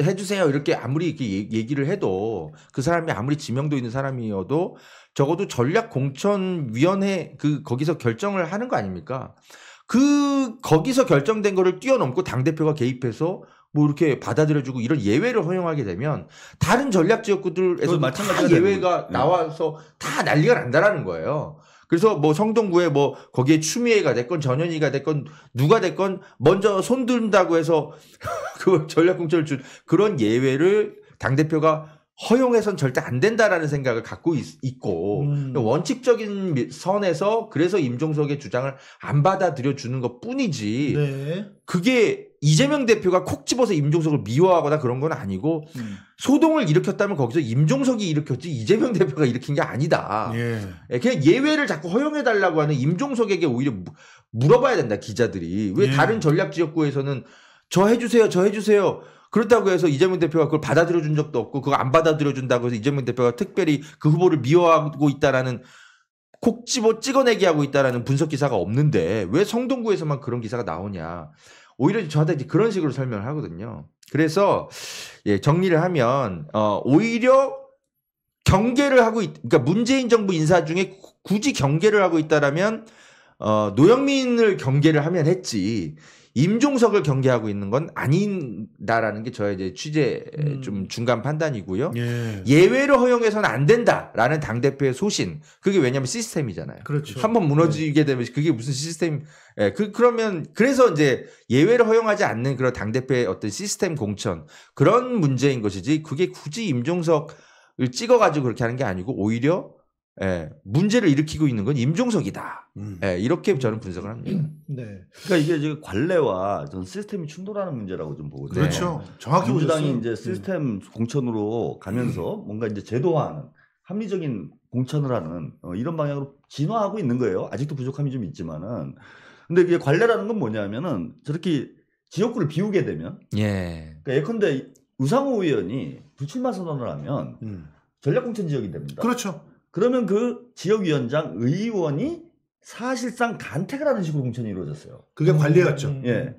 S1: 해주세요 이렇게 아무리 이렇게 얘기를 해도 그 사람이 아무리 지명도 있는 사람이어도 적어도 전략 공천 위원회 그 거기서 결정을 하는 거 아닙니까? 그 거기서 결정된 거를 뛰어넘고 당 대표가 개입해서 뭐 이렇게 받아들여주고 이런 예외를 허용하게 되면 다른 전략 지역구들에서 마찬가다 예외가 네. 나와서 다 난리가 난다라는 거예요. 그래서 뭐 성동구에 뭐 거기에 추미애가 됐건 전현희가 됐건 누가 됐건 먼저 손든다고 해서 그 전략공천을 준 그런 예외를 당 대표가 허용해선 절대 안 된다라는 생각을 갖고 있, 고 음. 원칙적인 선에서 그래서 임종석의 주장을 안 받아들여 주는 것 뿐이지 네. 그게 이재명 대표가 콕 집어서 임종석을 미워하거나 그런 건 아니고 음. 소동을 일으켰다면 거기서 임종석이 일으켰지 이재명 대표가 일으킨 게 아니다. 예. 예 그냥 예외를 자꾸 허용해 달라고 하는 임종석에게 오히려 물어봐야 된다 기자들이 왜 예. 다른 전략 지역구에서는 저 해주세요 저 해주세요 그렇다고 해서 이재명 대표가 그걸 받아들여 준 적도 없고 그거 안 받아들여 준다고 해서 이재명 대표가 특별히 그 후보를 미워하고 있다라는 콕 집어 찍어내기 하고 있다라는 분석 기사가 없는데 왜 성동구에서만 그런 기사가 나오냐. 오히려 저한테 이제 그런 식으로 설명을 하거든요. 그래서 예, 정리를 하면 어 오히려 경계를 하고 있 그러니까 문재인 정부 인사 중에 굳이 경계를 하고 있다라면 어 노영민을 경계를 하면 했지. 임종석을 경계하고 있는 건 아닌다라는 게 저의 이제 취재 음. 좀 중간 판단이고요. 예. 외로 허용해서는 안 된다라는 당 대표의 소신. 그게 왜냐하면 시스템이잖아요. 그렇죠. 한번 무너지게 네. 되면 그게 무슨 시스템? 예, 그 그러면 그래서 이제 예외를 허용하지 않는 그런 당 대표의 어떤 시스템 공천 그런 문제인 것이지. 그게 굳이 임종석 을 찍어가지고 그렇게 하는 게 아니고 오히려
S4: 예, 문제를 일으키고 있는 건 임종석이다. 음. 예, 이렇게 저는 분석을 합니다.
S1: 음.
S2: 네.
S4: 그러니까 이게 지금 관례와 전 시스템이 충돌하는 문제라고 좀 보거든요. 그렇죠. 정확히 민주당이 이제 네. 시스템 음. 공천으로 가면서 뭔가 이제 제도화하는 합리적인 공천을 하는 어, 이런 방향으로 진화하고 있는 거예요. 아직도 부족함이 좀 있지만은 근데 이게 관례라는 건 뭐냐면은 저렇게 지역구를 비우게 되면 예. 그러니까 예컨대 우상호 의원이 불출마 선언을 하면 음. 전략공천 지역이 됩니다. 그렇죠. 그러면 그 지역위원장 의원이 사실상 간택을 하는 식으로 공천이 이루어졌어요. 그게 관례였죠. 음. 예.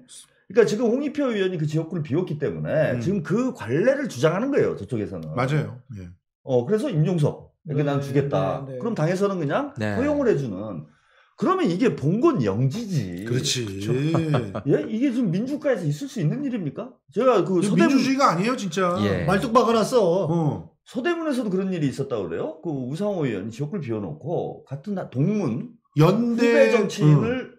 S4: 그러니까 지금 홍익표 의원이 그 지역구를 비웠기 때문에 음. 지금 그 관례를 주장하는 거예요. 저쪽에서는. 맞아요. 예. 어, 그래서 임종석. 이렇게 난 네, 주겠다. 네, 네. 그럼 당에서는 그냥 네. 허용을 해주는. 그러면 이게 본건 영지지. 그렇지. 예? 이게 지금 민주국가에서 있을 수 있는 일입니까? 제가 그 서대문. 민주주의가 아니에요, 진짜. 예. 말뚝 박아놨어. 어. 서대문에서도 그런 일이 있었다고 그래요. 그 우상호 의원이 지역구를 비워놓고 같은 동문 연대 후배 정치인을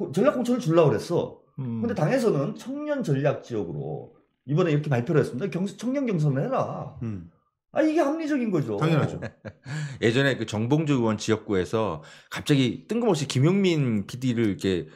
S4: 음. 전략공천을 줄라 그랬어.
S2: 음. 근데 당에서는
S4: 청년 전략 지역으로 이번에 이렇게 발표를 했습니다. 경수, 청년 경선을 해라. 음. 아 이게 합리적인 거죠. 당연하죠.
S1: 예전에 그 정봉주 의원 지역구에서 갑자기 뜬금없이 김용민 PD를 이렇게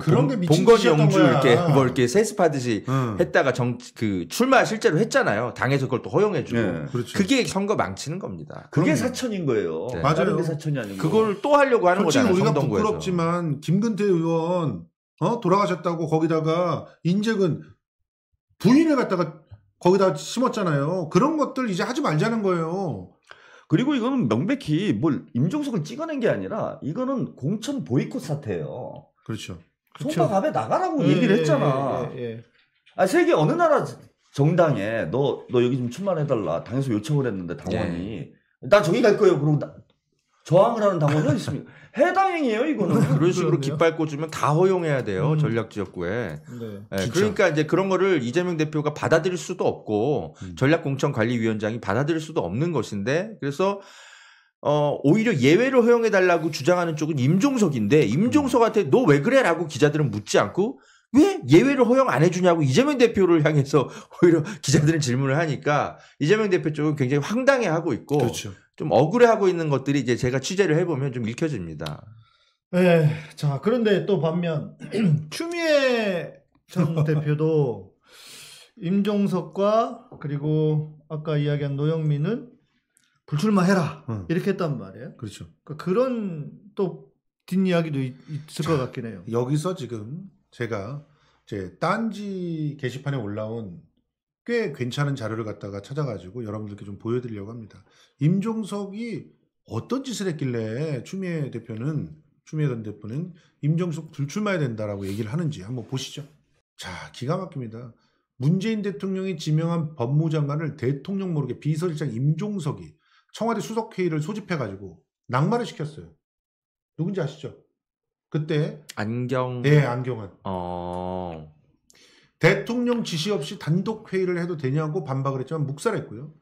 S1: 그런 게 미친 봉건 영주 거야. 이렇게 뭐 이렇게 세습하듯이 응. 했다가 정 그 출마 실제로 했잖아요. 당에서 그걸 또 허용해주고 네, 그렇죠. 그게 선거 망치는 겁니다. 그게 그럼요. 사천인 거예요.
S4: 네. 맞아요. 사천이 아니고 그걸 또 하려고 하는 거잖아요. 우리가 성동구에서.
S3: 부끄럽지만 김근태 의원 어 돌아가셨다고 거기다가 인재근 부인을 갖다가
S4: 거기다 심었잖아요. 그런 것들 이제 하지 말자는 거예요. 그리고 이거는 명백히 뭘 임종석을 찍어낸 게 아니라 이거는 공천 보이콧 사태예요. 그렇죠. 그렇죠. 송파갑에 나가라고 예, 얘기를 예, 했잖아. 예, 예, 예, 아 세계 어느 나라 정당에 너 너 여기 좀 출마해달라 당에서 요청을 했는데 당원이 나 예. 저기 갈 거예요. 그러고 나, 저항을 하는 당원이 어디 있습니까? 해당행이에요 이거는. 아, 그런 식으로 깃발 꽂으면 다
S1: 허용해야 돼요 음. 전략지역구에. 네. 네, 그러니까 이제 그런 거를 이재명 대표가 받아들일 수도 없고 음. 전략공천관리위원장이 받아들일 수도 없는 것인데 그래서 어, 오히려 예외를 허용해달라고 주장하는 쪽은 임종석인데, 임종석한테 너 왜 그래? 라고 기자들은 묻지 않고, 왜 예외를 허용 안 해주냐고 이재명 대표를 향해서 오히려 기자들은 질문을 하니까 이재명 대표 쪽은 굉장히 황당해하고 있고 그렇죠. 좀 억울해하고 있는 것들이 이제 제가 취재를 해보면 좀 읽혀집니다.
S2: 네, 자 그런데 또 반면 추미애 전 대표도 임종석과 그리고 아까 이야기한 노영민은 불출마해라 어. 이렇게 했단 말이에요. 그렇죠. 그러니까 그런 또 뒷이야기도 있, 을 자, 것 같긴 해요. 여기서
S3: 지금 제가 제 딴지 게시판에 올라온 꽤 괜찮은 자료를 갖다가 찾아가지고 여러분들께 좀 보여드리려고 합니다. 임종석이 어떤 짓을 했길래 추미애 대표는 추미애 전 대표는 임종석 불출마해야 된다라고 얘기를 하는지 한번 보시죠. 자, 기가 막힙니다. 문재인 대통령이 지명한 법무장관을 대통령 모르게 비서실장 임종석이 청와대 수석회의를 소집해가지고 낙마를 시켰어요. 누군지 아시죠? 그때
S1: 안경 예
S3: 네, 안경환 어... 대통령 지시 없이 단독 회의를 해도 되냐고 반박을 했지만 묵살했고요.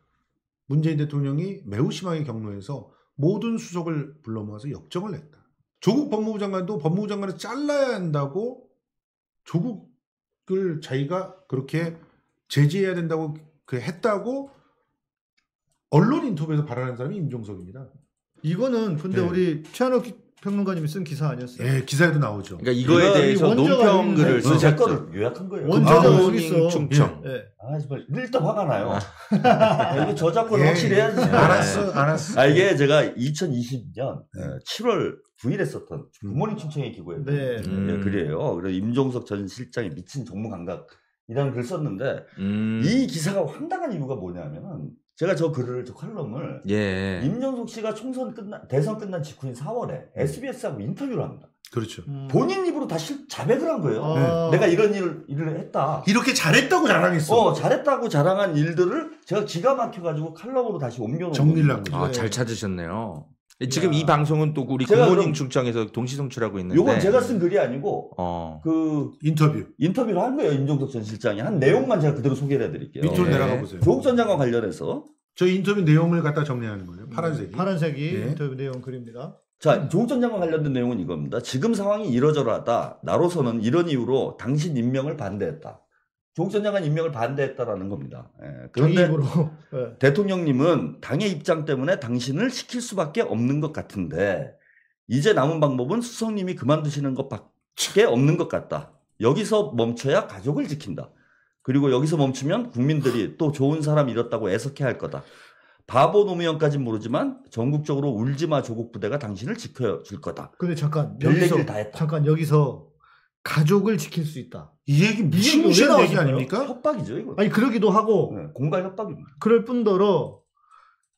S3: 문재인 대통령이 매우 심하게 경로해서 모든 수석을 불러 모아서 역정을 냈다. 조국 법무부 장관도 법무부 장관을 잘라야 한다고 조국을 자기가 그렇게 제지해야 된다고 그 했다고 언론 인터뷰에서 발언한 사람이 임종석입니다.
S2: 이거는 근데 네. 우리 최한호 평론가님이 쓴 기사 아니었어요? 예, 기사에도 나오죠. 그러니까 이거에 대해서
S3: 원저 논평 글을 쓰셨죠. 요약한 거예요. 원- 원저자 아, 어디 있어? 충청. 예.
S4: 예. 아, 정말 일단 뭐 화가 나요. 아. 아, 이거 저작권 예. 확실히 해야지. 예. 알았어, 알았어. 아, 이게 제가 2020년 네. 7월 9일에 썼던 굿모닝 충청의 기고에 네. 음. 예, 글이요 그래서 임종석 전실장이 미친 정무 감각이라는 글 썼는데 음. 이 기사가 황당한 이유가 뭐냐면 제가 저 글을 저 칼럼을 예. 임종석 씨가 총선 끝나 대선 끝난 직후인 4월에 음. SBS하고 인터뷰를 합니다. 그렇죠. 음. 본인 입으로 다시 자백을 한 거예요. 아. 네. 내가 이런 일을, 일을 했다. 이렇게 잘했다고 자랑했어. 어, 잘했다고 자랑한 일들을 제가 기가 막혀가지고 칼럼으로 다시 옮겨놓은 거예요. 정리를 한 거죠. 네. 아, 잘
S1: 찾으셨네요.
S4: 예, 지금 야. 이 방송은 또 우리 굿모닝 중청에서 동시송출하고 있는데 요건 제가 쓴 글이 아니고 어. 그 인터뷰 인터뷰를 한 거예요 임종석 전 실장이 한 내용만 제가 그대로 소개를 해드릴게요 밑으로 네. 내려가 보세요 조국 전 장관 관련해서 저 인터뷰 내용을 갖다 정리하는 거예요 파란색이 음, 파란색이 네.
S2: 인터뷰 내용 글입니다
S4: 자, 음. 조국 전 장관 관련된 내용은 이겁니다. 지금 상황이 이러저러하다. 나로서는 이런 이유로 당신 임명을 반대했다. 조국 선 장관 임명을 반대했다라는 겁니다. 예. 그 그런데 네. 대통령님은 당의 입장 때문에 당신을 시킬 수밖에 없는 것 같은데 이제 남은 방법은 수석님이 그만두시는 것밖에 없는 것 같다. 여기서 멈춰야 가족을 지킨다. 그리고 여기서 멈추면 국민들이 또 좋은 사람 잃었다고 애석해할 거다. 바보 노무현까진 모르지만 전국적으로 울지마 조국 부대가 당신을 지켜줄 거다.
S2: 근데 잠깐 여기서 다 했다. 잠깐 여기서 가족을 지킬 수 있다.
S4: 이 얘기 무시무시한 얘기 아닙니까?
S2: 협박이죠 이거. 아니 그러기도 하고 네, 공갈 협박입니다. 그럴 뿐더러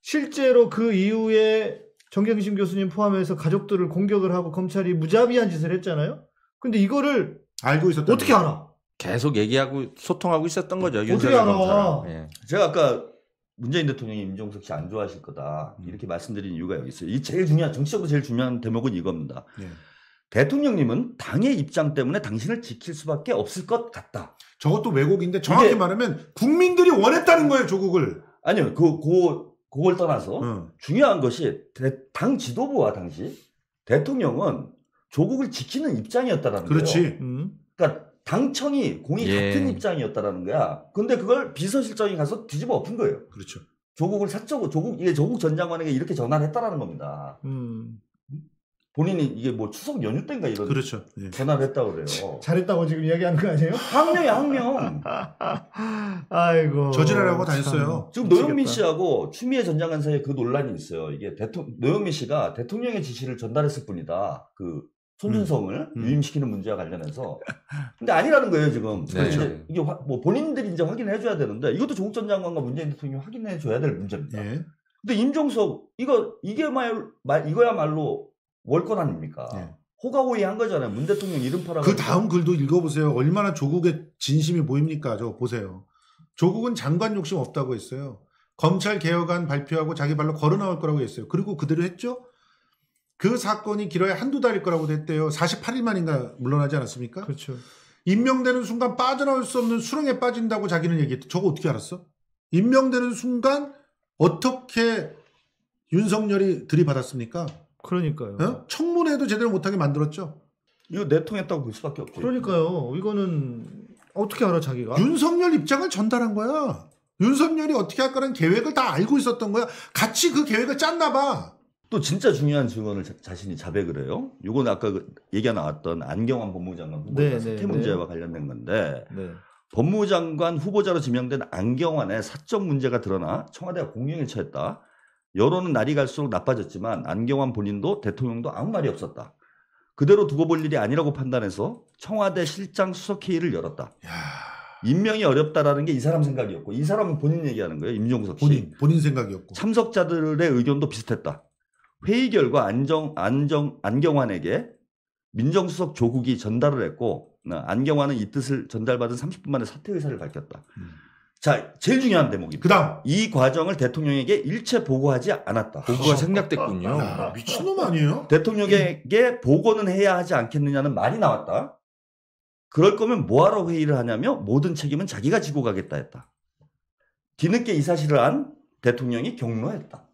S2: 실제로 그 이후에 정경심 교수님 포함해서 가족들을 공격을 하고 검찰이 무자비한 짓을 했잖아요. 근데 이거를
S4: 알고 있었다. 어떻게 알아? 계속 얘기하고 소통하고 있었던 거죠. 어떻게
S1: 알아? 예.
S4: 제가 아까 문재인 대통령이 임종석 씨 안 좋아하실 거다 음. 이렇게 말씀드린 이유가 여기 있어요. 이 제일 중요한 정치적으로 제일 중요한 대목은 이겁니다. 예. 대통령님은 당의 입장 때문에 당신을 지킬 수밖에 없을 것 같다. 저것도 왜곡인데 정확히 근데, 말하면 국민들이 원했다는 거예요 조국을. 아니요 그, 그 그걸 떠나서 음. 중요한 것이 대, 당 지도부와 당시 대통령은 조국을 지키는 입장이었다라는 거예요. 그렇지. 음. 그러니까 당청이 공이 예. 같은 입장이었다라는 거야. 근데 그걸 비서실장이 가서 뒤집어 엎은 거예요. 그렇죠. 조국을 사적으로 조국 이게 조국 전 장관에게 이렇게 전화를 했다라는 겁니다. 음. 본인이 이게 뭐 추석 연휴 때인가 이런 그렇죠. 예. 전화를 했다고 그래요.
S2: 잘했다고 지금 이야기하는 거 아니에요? 한 명이 한 명.
S4: 아이고. 저질하려고 다녔어요. 지금 노영민 씨하고 추미애 전 장관 사이에 그 논란이 있어요. 이게 대통령 노영민 씨가 대통령의 지시를 전달했을 뿐이다. 그 손준성을 음. 음. 유임시키는 문제와 관련해서 근데 아니라는 거예요 지금 네. 그러니까 그렇 이게 화, 뭐 본인들이 이제 확인해 줘야 되는데 이것도 조국 전 장관과 문재인 대통령이 확인해 줘야 될 문제입니다 예. 근데 임종석 이거 이게 말, 말 이거야말로 월권 아닙니까? 네. 예. 호가호의한 거잖아요. 문 대통령 이름 팔아. 그 다음 글도 읽어보세요. 얼마나 조국의 진심이 보입니까? 저 보세요. 조국은 장관
S3: 욕심 없다고 했어요. 검찰 개혁안 발표하고 자기 발로 걸어 나올 거라고 했어요. 그리고 그대로 했죠. 그 사건이 길어야 한두 달일 거라고됐대요 48일 만인가 물러나지 않았습니까? 그렇죠. 임명되는 순간 빠져나올 수 없는 수렁에 빠진다고 자기는 얘기했대. 저거 어떻게 알았어? 임명되는 순간 어떻게 윤석열이 들이받았습니까?
S2: 그러니까요. 어?
S3: 청문회도 제대로 못하게 만들었죠. 이거 내통했다고 볼 수밖에 없죠.
S2: 그러니까요. 이거는
S3: 어떻게 알아 자기가? 윤석열 입장을 전달한 거야. 윤석열이 어떻게 할 거라는 계획을 다 알고 있었던 거야. 같이 그 계획을 짰나 봐.
S4: 또 진짜 중요한 증언을 자, 자 신이 자백을 해요. 이건 아까 그 얘기가 나왔던 안경환 법무장관 후보자 네, 사퇴 네, 문제와 네. 관련된 건데 네. 법무장관 후보자로 지명된 안경환의 사적 문제가 드러나 청와대가 공명에 처했다. 여론은 날이 갈수록 나빠졌지만 안경환 본인도 대통령도 아무 말이 없었다. 그대로 두고 볼 일이 아니라고 판단해서 청와대 실장 수석회의를 열었다. 야... 임명이 어렵다라는 게 이 사람 생각이었고 이 사람은 본인 얘기하는 거예요. 임종석 씨. 본인, 본인 생각이었고. 참석자들의 의견도 비슷했다. 회의 결과 안정, 안정, 안경환에게 민정수석 조국이 전달을 했고 어, 안경환은 이 뜻을 전달받은 30분 만에 사퇴 의사를 밝혔다. 음. 자, 제일 중요한 대목입니다. 그다음 이 과정을 대통령에게 일체 보고하지 않았다. 보고가 생략됐군요. 아, 미친놈 아니에요? 대통령에게 보고는 해야 하지 않겠느냐는 말이 나왔다. 그럴 거면 뭐하러 회의를 하냐며 모든 책임은 자기가 지고 가겠다 했다. 뒤늦게 이 사실을 안 대통령이 경로했다.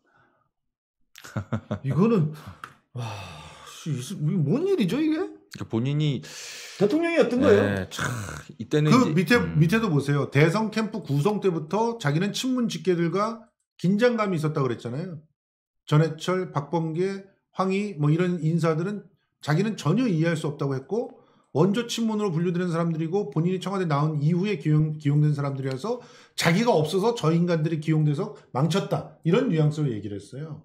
S4: 이거는 와, 씨, 이게 뭔 일이죠 이게?
S1: 그러니까 본인이
S3: 대통령이었던 네, 거예요. 참 이때는 그 밑에 음. 밑에도 보세요. 대성 캠프 구성 때부터 자기는 친문 직계들과 긴장감이 있었다 그랬잖아요. 전해철, 박범계, 황희 뭐 이런 인사들은 자기는 전혀 이해할 수 없다고 했고 원조 친문으로 분류되는 사람들이고 본인이 청와대 나온 이후에 기용, 기용된 사람들이라서 자기가 없어서 저 인간들이 기용돼서 망쳤다 이런 뉘앙스로 얘기를 했어요.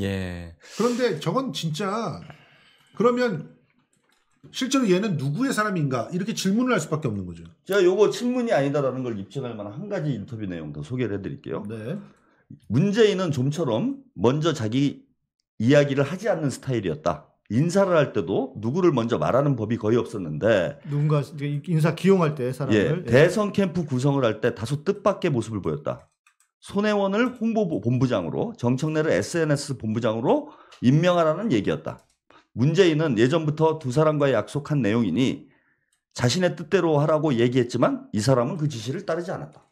S3: 예. 그런데 저건 진짜 그러면 실제로 얘는
S4: 누구의 사람인가 이렇게 질문을 할 수밖에 없는 거죠. 제가 요거 친문이 아니다라는 걸 입증할 만한 한 가지 인터뷰 내용 더 소개를 해드릴게요. 네. 문재인은 좀처럼 먼저 자기 이야기를 하지 않는 스타일이었다. 인사를 할 때도 누구를 먼저 말하는 법이 거의 없었는데
S2: 누군가 인사 기용할 때 사람을 예, 예. 대선
S4: 캠프 구성을 할 때 다소 뜻밖의 모습을 보였다. 손혜원을 홍보 본부장으로 정청래를 SNS 본부장으로 임명하라는 얘기였다. 문재인은 예전부터 두 사람과의 약속한 내용이니 자신의 뜻대로 하라고 얘기했지만 이 사람은 그 지시를 따르지 않았다.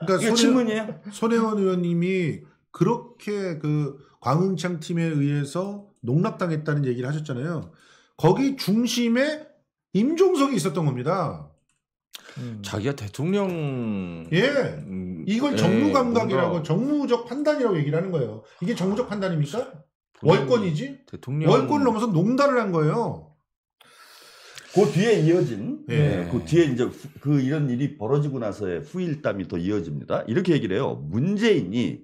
S4: 그러니까 손해, 질문이에요.
S3: 손혜원 의원님이 그렇게 그 광흥창 팀에 의해서 농락당했다는 얘기를 하셨잖아요. 거기 중심에 임종석이 있었던 겁니다.
S1: 음. 자기가 대통령
S3: 예 음, 이걸 예, 정무 감각이라고 뭔가... 정무적 판단이라고 얘기를 하는 거예요. 이게 정무적 판단입니까?
S4: 월권이지? 대통령 월권을 넘어서
S3: 농단을 한 거예요.
S4: 그 뒤에 이어진 네. 그 뒤에 이제 그 이런 일이 벌어지고 나서의 후일담이 더 이어집니다. 이렇게 얘기를 해요. 문재인이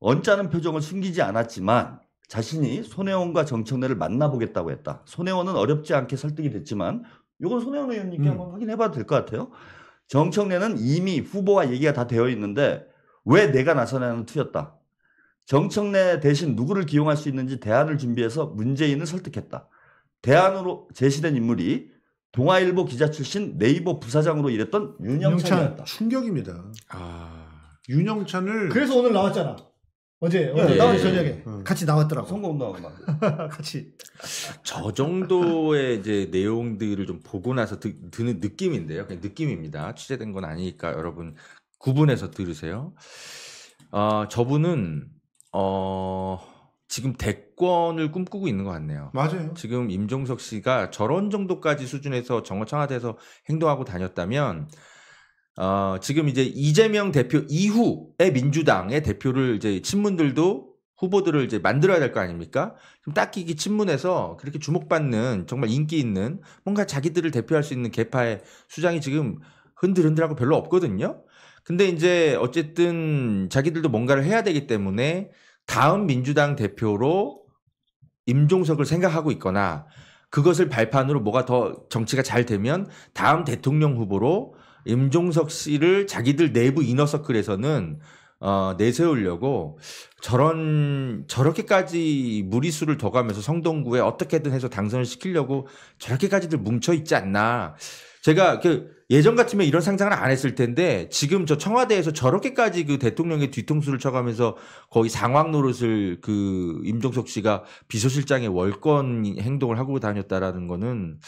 S4: 언짢은 표정을 숨기지 않았지만 자신이 손혜원과 정청래를 만나보겠다고 했다. 손혜원은 어렵지 않게 설득이 됐지만 이건 손혜원 의원님께 음. 한번 확인해봐도 될 것 같아요. 정청래는 이미 후보와 얘기가 다 되어 있는데 왜 내가 나서냐는 투였다. 정청래 대신 누구를 기용할 수 있는지 대안을 준비해서 문재인을 설득했다. 대안으로 제시된 인물이 동아일보 기자 출신 네이버 부사장으로 일했던 윤영찬이었다. 충격입니다. 아... 윤영찬을 그래서 오늘 나왔잖아.
S2: 어제 네, 어제 네, 네, 저녁에 네.
S4: 같이 나왔더라고. 성공 나온다. 같이.
S1: 저 정도의 이제 내용들을 좀 보고 나서 드, 는 느낌인데요. 그냥 느낌입니다. 취재된 건 아니니까 여러분 구분해서 들으세요. 아, 저분은 어, 지금 대권을 꿈꾸고 있는 것 같네요. 맞아요. 지금 임종석 씨가 저런 정도까지 수준에서 정어 청와대에서 행동하고 다녔다면 어, 지금 이제 이재명 대표 이후에 민주당의 대표를 이제 친문들도 후보들을 이제 만들어야 될 거 아닙니까? 좀 딱히 이 친문에서 그렇게 주목받는 정말 인기 있는 뭔가 자기들을 대표할 수 있는 개파의 수장이 지금 흔들흔들하고 별로 없거든요. 근데 이제 어쨌든 자기들도 뭔가를 해야 되기 때문에 다음 민주당 대표로 임종석을 생각하고 있거나 그것을 발판으로 뭐가 더 정치가 잘 되면 다음 대통령 후보로 임종석 씨를 자기들 내부 이너서클에서는 어, 내세우려고 저런 저렇게까지 무리수를 더 가면서 성동구에 어떻게든 해서 당선을 시키려고 저렇게까지들 뭉쳐 있지 않나 제가 그 예전 같으면 이런 상상을 안 했을 텐데 지금 저 청와대에서 저렇게까지 그 대통령의 뒤통수를 쳐가면서 거의 상황 노릇을 그 임종석 씨가 비서실장의 월권 행동을 하고 다녔다라는 거는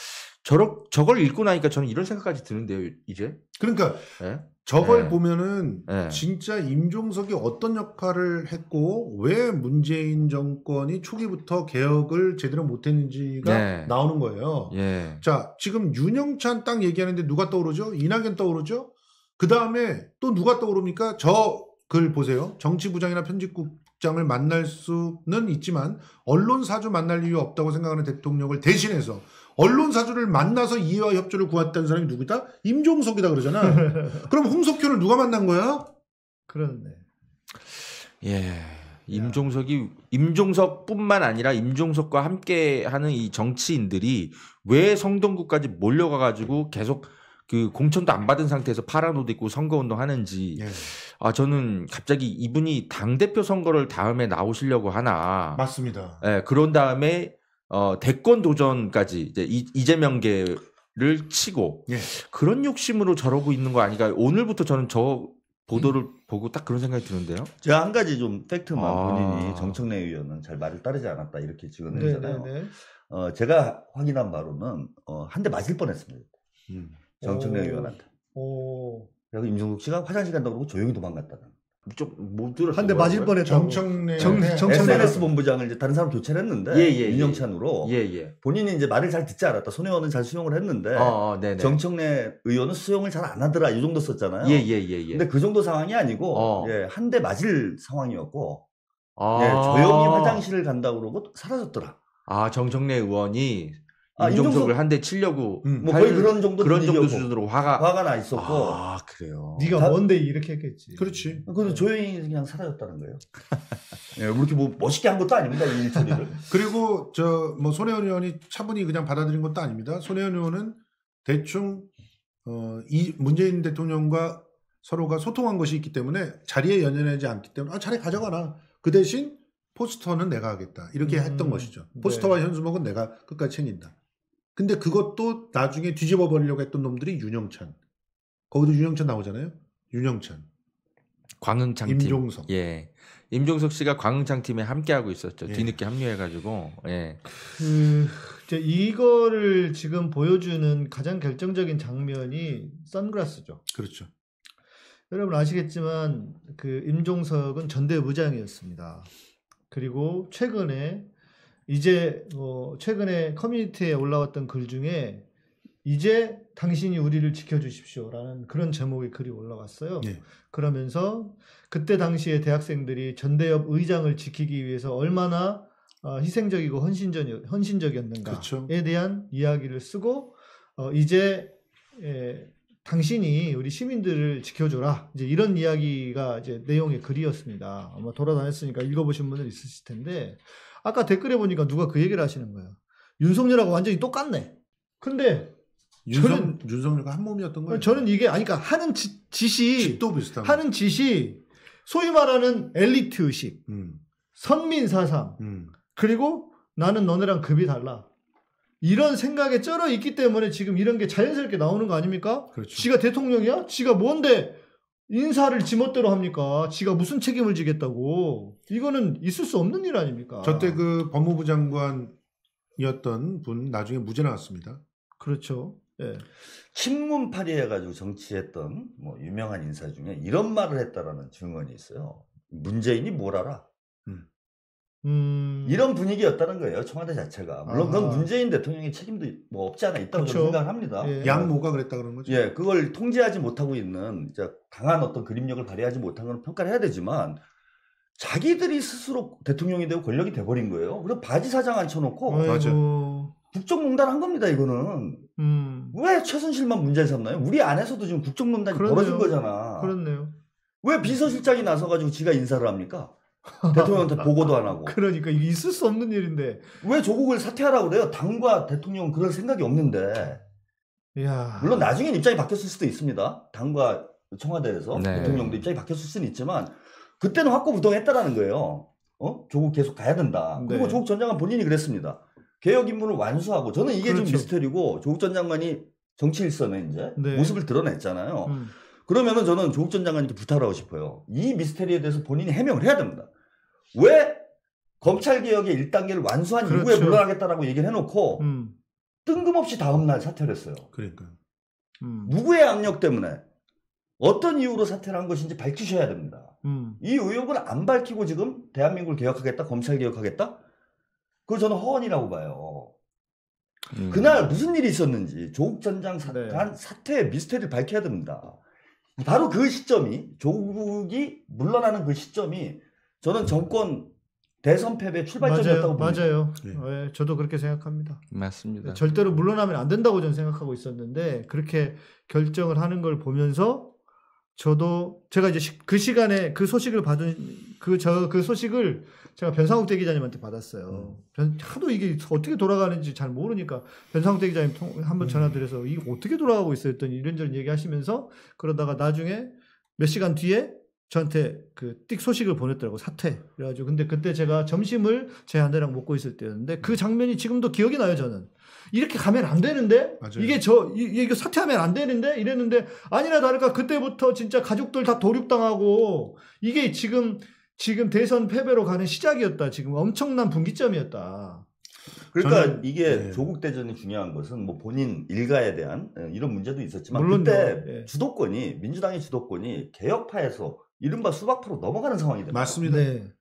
S1: 저러, 저걸 읽고 나니까 저는 이런 생각까지 드는데요, 이제. 그러니까 네? 저걸
S3: 네. 보면은 네. 진짜 임종석이 어떤 역할을 했고 왜 문재인 정권이 초기부터 개혁을 제대로 못했는지가 네. 나오는 거예요. 자, 지금 윤영찬 딱 얘기하는데 누가 떠오르죠? 이낙연 떠오르죠? 그 다음에 또 누가 떠오릅니까? 저 글 보세요. 정치부장이나 편집국 장을 만날 수는 있지만 언론 사주 만날 이유 없다고 생각하는 대통령을 대신해서 언론사주를 만나서 이해와 협조를 구했다는 사람이 누구다? 임종석이다 그러잖아. 그럼 홍석현을 누가 만난 거야? 그렇네.
S1: 예. 임종석이 임종석뿐만 아니라 임종석과 함께하는 이 정치인들이 왜 성동구까지 몰려가가지고 계속 그 공천도 안 받은 상태에서 파란 옷 입고 선거운동 하는지 예. 아 저는 갑자기 이분이 당 대표 선거를 다음에 나오시려고 하나
S3: 맞습니다.
S1: 예 그런 다음에 어, 대권 도전까지 이제 이, 재명계를 치고 예. 그런 욕심으로 저러고 있는 거 아닌가? 오늘부터 저는 저 보도를 음. 보고 딱 그런 생각이 드는데요.
S4: 제가 한 가지 좀 팩트만 아. 본인이 정청래 의원은 잘 말을 따르지 않았다 이렇게 지원했잖아요. 네, 네, 네. 어, 제가 확인한 바로는 어, 한 대 맞을 뻔했습니다. 음. 정청래 오. 의원한테. 오. 그리고 임종국 씨가 화장실 간다고 그러고 조용히 도망갔다는. 좀못 들었어요. 한대 맞을 뻔했다 정청래 정, 네. 정 SNS 본부장을 이제 다른 사람 교체를 했는데 예, 예, 예, 윤영찬으로 예, 예. 본인이 이제 말을 잘 듣지 않았다. 손혜원은 잘 수용을 했는데 어, 어, 네, 네. 정청래 의원은 수용을 잘 안 하더라. 이 정도 썼잖아요. 예, 예, 예, 예. 근데 그 정도 상황이 아니고 어. 예, 한대 맞을 상황이었고 아. 예, 조용히 화장실을 간다 고 그러고 사라졌더라.
S1: 아 정청래 의원이
S4: 아, 임종석을 한 대 치려고 음. 뭐 거의 그런 정도 그런 정도 수준으로 화가 화가 나 있었고 아 그래요 네가
S2: 다, 뭔데 이렇게 했겠지 그렇지 그래서 조용히 그냥 사라졌다는 거예요
S4: 예 네, 그렇게 뭐 멋있게 한 것도 아닙니다 이 일처리를
S3: 그리고 저 뭐 손혜원 의원이 차분히 그냥 받아들인 것도 아닙니다 손혜원 의원은 대충 어, 이 문재인 대통령과 서로가 소통한 것이 있기 때문에 자리에 연연하지 않기 때문에 아 자리 가져가라 그 대신 포스터는 내가 하겠다 이렇게 음, 했던 것이죠 네. 포스터와 네. 현수막은 내가 끝까지 챙긴다 근데 그것도 나중에 뒤집어 버리려고 했던 놈들이 윤영찬. 거기도 윤영찬 나오잖아요.
S1: 윤영찬. 광흥창 팀. 임종석. 예. 임종석 씨가 광흥창 팀에 함께 하고 있었죠. 예. 뒤늦게 합류해 가지고. 예.
S2: 그 이제 이거를 지금 보여주는 가장 결정적인 장면이 선글라스죠. 그렇죠. 여러분 아시겠지만 그 임종석은 전대 부장이었습니다. 그리고 최근에 이제 어, 최근에 커뮤니티에 올라왔던 글 중에 이제 당신이 우리를 지켜주십시오라는 그런 제목의 글이 올라왔어요. 네. 그러면서 그때 당시에 대학생들이 전대협 의장을 지키기 위해서 얼마나 어, 희생적이고 헌신적, 이었는가에 그렇죠. 대한 이야기를 쓰고 어, 이제 예, 당신이 우리 시민들을 지켜줘라 이제 이런 이야기가 이제 내용의 글이었습니다. 아마 돌아다녔으니까 읽어보신 분들 있으실 텐데 아까 댓글에 보니까 누가 그 얘기를 하시는 거예요. 윤석열하고 완전히 똑같네. 근데 윤석, 저는 윤석열과 한 몸이었던 거예요. 저는 이게 아니 그러니까 하는 지, 짓이 도 비슷한 하는 짓이 소위 말하는 엘리트 의식, 음. 선민 사상, 음. 그리고 나는 너네랑 급이 달라. 이런 생각에 쩔어 있기 때문에 지금 이런 게 자연스럽게 나오는 거 아닙니까? 그렇죠. 지가 대통령이야? 지가 뭔데 인사를 지멋대로 합니까? 지가 무슨 책임을 지겠다고? 이거는 있을 수 없는 일 아닙니까? 저때 그
S3: 법무부 장관이었던 분 나중에 무죄 나왔습니다.
S2: 그렇죠.
S4: 예. 친문파리 해가지고 정치했던 뭐 유명한 인사 중에 이런 말을 했다라는 증언이 있어요. 문재인이 뭘 알아? 음. 음... 이런 분위기였다는 거예요. 청와대 자체가. 물론 그건 문재인 대통령의 책임도 뭐 없지 않아 있다고 그렇 생각합니다. 예. 양모가 그랬다 그런 거죠. 예, 그걸 통제하지 못하고 있는 강한 어떤 그림력을 발휘하지 못한 건 평가를 해야 되지만 자기들이 스스로 대통령이 되고 권력이 돼버린 거예요. 그리고 바지 사장 앉혀놓고 맞아. 국정농단 한 겁니다. 이거는 음... 왜 최순실만 문제 삼나요? 우리 안에서도 지금 국정농단이 그렇네요. 벌어진 거잖아. 그렇네요. 왜 비서실장이 나서가지고 지가 인사를 합니까? 대통령한테 보고도 안 하고. 그러니까 이게 있을 수 없는 일인데. 왜 조국을 사퇴하라고 그래요? 당과 대통령은 그럴 생각이 없는데. 야 물론 나중엔 입장이 바뀌었을 수도 있습니다. 당과 청와대에서 네. 대통령도 입장이 바뀌었을 수는 있지만 그때는 확고부동했다라는 거예요. 어? 조국 계속 가야 된다. 그리고 네. 조국 전 장관 본인이 그랬습니다. 개혁 임무를 완수하고 저는 이게 그렇죠. 좀 미스터리고 조국 전 장관이 정치 일선에 이제 네. 모습을 드러냈잖아요. 음. 그러면은 저는 조국 전 장관님께 부탁하고 을 싶어요. 이 미스터리에 대해서 본인이 해명을 해야 됩니다. 왜 검찰 개혁의 1단계를 완수한 그렇죠. 이후에 물러나겠다라고 얘기를 해놓고 음. 뜬금없이 다음날 사퇴를 했어요. 그러니까요. 음. 누구의 압력 때문에 어떤 이유로 사퇴를 한 것인지 밝히셔야 됩니다. 음. 이 의혹을 안 밝히고 지금 대한민국을 개혁하겠다, 검찰 개혁하겠다? 그걸 저는 허언이라고 봐요. 음. 그날 무슨 일이 있었는지 조국 전장 사, 네. 사퇴의 미스터리를 밝혀야 됩니다. 바로 그 시점이 조국이 물러나는 그 시점이 저는 정권 대선 패배 출발점이었다고 맞아요. 봅니다. 맞아요.
S2: 네. 네, 저도 그렇게 생각합니다.
S1: 맞습니다.
S4: 절대로 물러나면 안
S2: 된다고 저는 생각하고 있었는데 그렇게 결정을 하는 걸 보면서 저도 제가 이제 그 시간에 그 소식을 받은 그 저그 그 소식을 제가 변상욱 대기자님한테 받았어요. 음. 변, 하도 이게 어떻게 돌아가는지 잘 모르니까 변상욱 대기자님 통, 한번 음. 전화드려서 이거 어떻게 돌아가고 있어 했더니 이런저런 얘기하시면서 그러다가 나중에 몇 시간 뒤에 저한테 그 띡 소식을 보냈더라고 사퇴. 그래가지고 근데 그때 제가 점심을 제 아내랑 먹고 있을 때였는데 그 음. 장면이 지금도 기억이 나요 저는. 이렇게 가면 안 되는데 맞아요. 이게 저 이, 이거 사퇴하면 안 되는데 이랬는데 아니나 다를까 그때부터 진짜 가족들 다 도륙당하고 이게 지금 지금 대선 패배로 가는 시작이었다. 지금 엄청난 분기점이었다.
S4: 그러니까 저는, 이게 네. 조국 대전이 중요한 것은 뭐 본인 일가에 대한 예, 이런 문제도 있었지만 물론 그때 네. 주도권이 민주당의 주도권이 개혁파에서 이른바 수박파로 넘어가는 상황이 됩니다. 맞습니다. 네.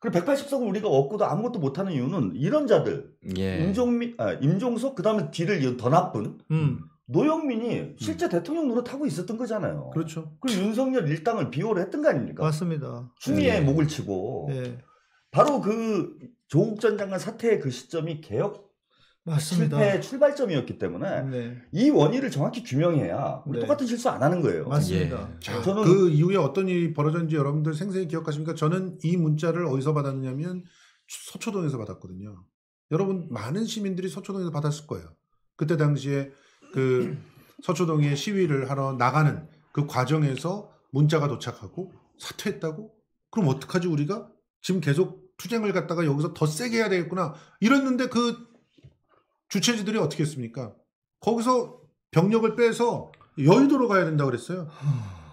S4: 그리고 180석을 우리가 얻고도 아무것도 못하는 이유는 이런 자들 예. 임종민, 아, 임종석 그다음에 뒤를 이은 더 나쁜 음. 노영민이 음. 실제 음. 대통령 노릇하고 있었던 거잖아요. 그렇죠. 그리고 윤석열 일당을 비호를 했던 거 아닙니까? 맞습니다. 추미애 예. 목을 치고 예. 바로 그 조국 전 장관 사태의 그 시점이 개혁 맞습니다. 실패의 출발점이었기 때문에 네. 이 원인을 정확히 규명해야 우리 네. 똑같은 실수 안 하는 거예요. 맞습니다. 예. 자, 저는
S3: 그 이후에 어떤 일이 벌어졌는지 여러분들 생생히 기억하십니까? 저는 이 문자를 어디서 받았느냐면 서초동에서 받았거든요. 여러분 많은 시민들이 서초동에서 받았을 거예요. 그때 당시에 그 서초동에 시위를 하러 나가는 그 과정에서 문자가 도착하고 사퇴했다고? 그럼 어떡하지 우리가? 지금 계속 투쟁을 갖다가 여기서 더 세게 해야 되겠구나. 이랬는데 그 주체지들이 어떻게 했습니까? 거기서 병력을 빼서 여의도로 가야 된다 고 그랬어요.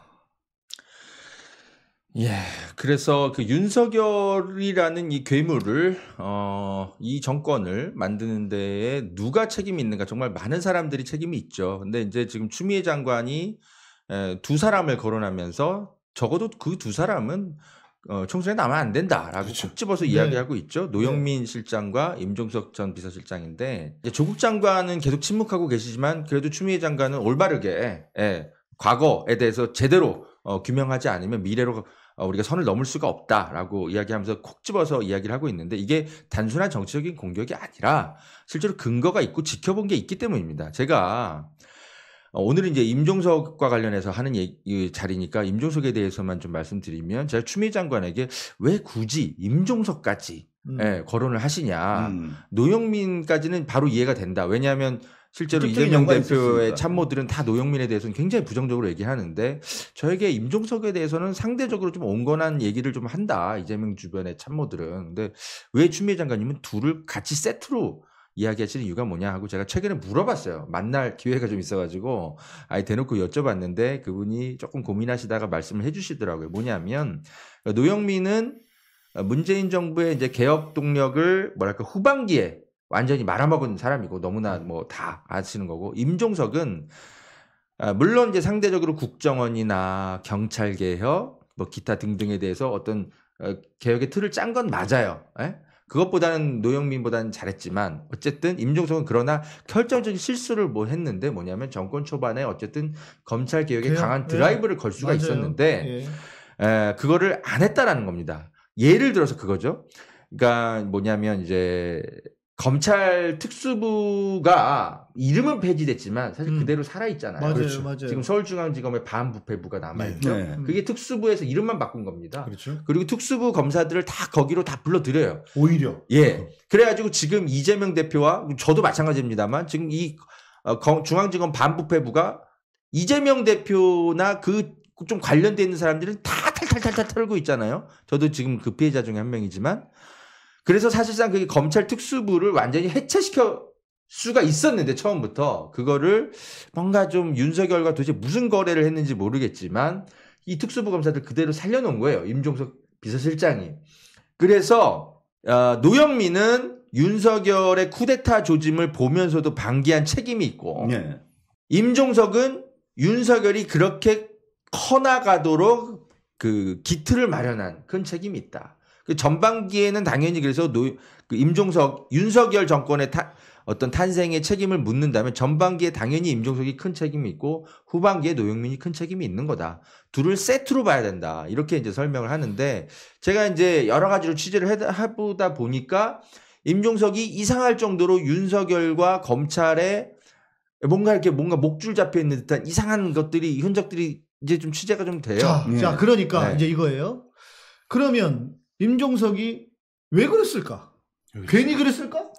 S1: 예, 그래서 그 윤석열이라는 이 괴물을 어, 이 정권을 만드는 데에 누가 책임이 있는가 정말 많은 사람들이 책임이 있죠. 근데 이제 지금 추미애 장관이 두 사람을 거론하면서 적어도 그 두 사람은 어, 청소년 나면 안 된다라고 그렇죠. 쭉 집어서 네. 이야기하고 네. 있죠. 노영민 네. 실장과 임종석 전 비서실장인데 이제 조국 장관은 계속 침묵하고 계시지만 그래도 추미애 장관은 올바르게 예, 과거에 대해서 제대로 어, 규명하지 않으면 미래로 어, 우리가 선을 넘을 수가 없다라고 이야기하면서 콕 집어서 이야기를 하고 있는데 이게 단순한 정치적인 공격이 아니라 실제로 근거가 있고 지켜본 게 있기 때문입니다. 제가 어, 오늘은 이제 임종석과 관련해서 하는 얘기, 자리니까 임종석에 대해서만 좀 말씀드리면 제가 추미애 장관에게 왜 굳이 임종석까지 음. 예, 거론을 하시냐. 음. 노영민까지는 바로 이해가 된다. 왜냐하면 실제로 이재명 대표의 있었습니까? 참모들은 다 노영민에 대해서는 굉장히 부정적으로 얘기하는데 저에게 임종석에 대해서는 상대적으로 좀 온건한 얘기를 좀 한다. 이재명 주변의 참모들은. 근데 왜 추미애 장관님은 둘을 같이 세트로 이야기하시는 이유가 뭐냐 하고 제가 최근에 물어봤어요. 만날 기회가 좀 있어가지고 아예 대놓고 여쭤봤는데 그분이 조금 고민하시다가 말씀을 해주시더라고요. 뭐냐면 노영민은 문재인 정부의 이제 개혁 동력을 뭐랄까 후반기에 완전히 말아먹은 사람이고 너무나 뭐 다 아시는 거고 임종석은 아, 물론 이제 상대적으로 국정원이나 경찰 개혁 뭐 기타 등등에 대해서 어떤 어, 개혁의 틀을 짠 건 맞아요. 예? 그것보다는 노영민보다는 잘했지만 어쨌든 임종석은 그러나 결정적인 실수를 뭐 했는데 뭐냐면 정권 초반에 어쨌든 검찰 개혁에 네, 강한 예. 드라이브를 네. 걸 수가 맞아요. 있었는데 예. 에, 그거를 안 했다라는 겁니다. 예를 들어서 그거죠. 그러니까 뭐냐면 이제 검찰 특수부가 이름은 폐지됐지만 사실 음. 그대로 살아 있잖아요. 맞아요, 그렇죠. 맞아요. 지금 서울중앙지검의 반부패부가 남아 있죠. 네. 음. 그게 특수부에서 이름만 바꾼 겁니다. 그렇죠. 그리고 특수부 검사들을 다 거기로 다 불러들여요. 오히려. 예. 그래가지고 지금 이재명 대표와 저도 마찬가지입니다만 지금 이 어, 중앙지검 반부패부가 이재명 대표나 그 좀 관련돼 있는 사람들은 다 탈탈탈탈 털고 있잖아요. 저도 지금 그 피해자 중에 한 명이지만 그래서 사실상 그게 검찰 특수부를 완전히 해체시켜 수가 있었는데 처음부터 그거를 뭔가 좀 윤석열과 도대체 무슨 거래를 했는지 모르겠지만 이 특수부 검사들 그대로 살려놓은 거예요. 임종석 비서실장이. 그래서 어, 노영민은 윤석열의 쿠데타 조짐을 보면서도 방기한 책임이 있고 네. 임종석은 윤석열이 그렇게 커나가도록 그 기틀을 마련한 그런 책임이 있다. 그 전반기에는 당연히 그래서 노, 그 임종석, 윤석열 정권의 타, 어떤 탄생의 책임을 묻는다면 전반기에 당연히 임종석이 큰 책임이 있고 후반기에 노영민이 큰 책임이 있는 거다. 둘을 세트로 봐야 된다. 이렇게 이제 설명을 하는데 제가 이제 여러 가지로 취재를 해보다 해 보니까 임종석이 이상할 정도로 윤석열과 검찰에 뭔가 이렇게 뭔가 목줄 잡혀 있는 듯한 이상한 것들이 흔적들이 이제 좀 취재가 좀 돼요. 자, 예. 자 네. 그러니까 네. 이제 이거예요. 그러면 임종석이 왜
S2: 그랬을까? 괜히 그랬을까?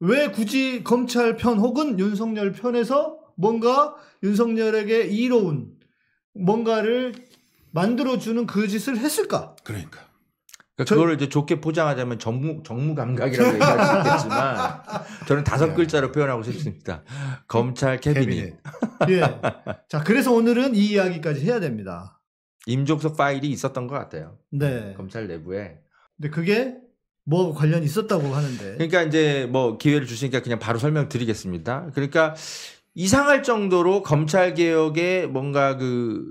S2: 왜 굳이 검찰 편 혹은 윤석열 편에서 뭔가 윤석열에게 이로운 뭔가를 만들어주는 그 짓을 했을까? 그러니까.
S1: 그러니 저... 거를 이제 좋게 포장하자면 정무, 정무 감각이라고 얘기할 수 있겠지만 저는 다섯 네. 글자로 표현하고 싶습니다. 검찰 캐비닛. 캐비닛. 예. 자, 그래서 오늘은 이 이야기까지 해야
S2: 됩니다.
S1: 임종석 파일이 있었던 것 같아요. 네. 검찰 내부에.
S2: 근데 그게 뭐 관련이 있었다고 하는데.
S1: 그러니까 이제 뭐 기회를 주시니까 그냥 바로 설명드리겠습니다. 그러니까 이상할 정도로 검찰 개혁에 뭔가 그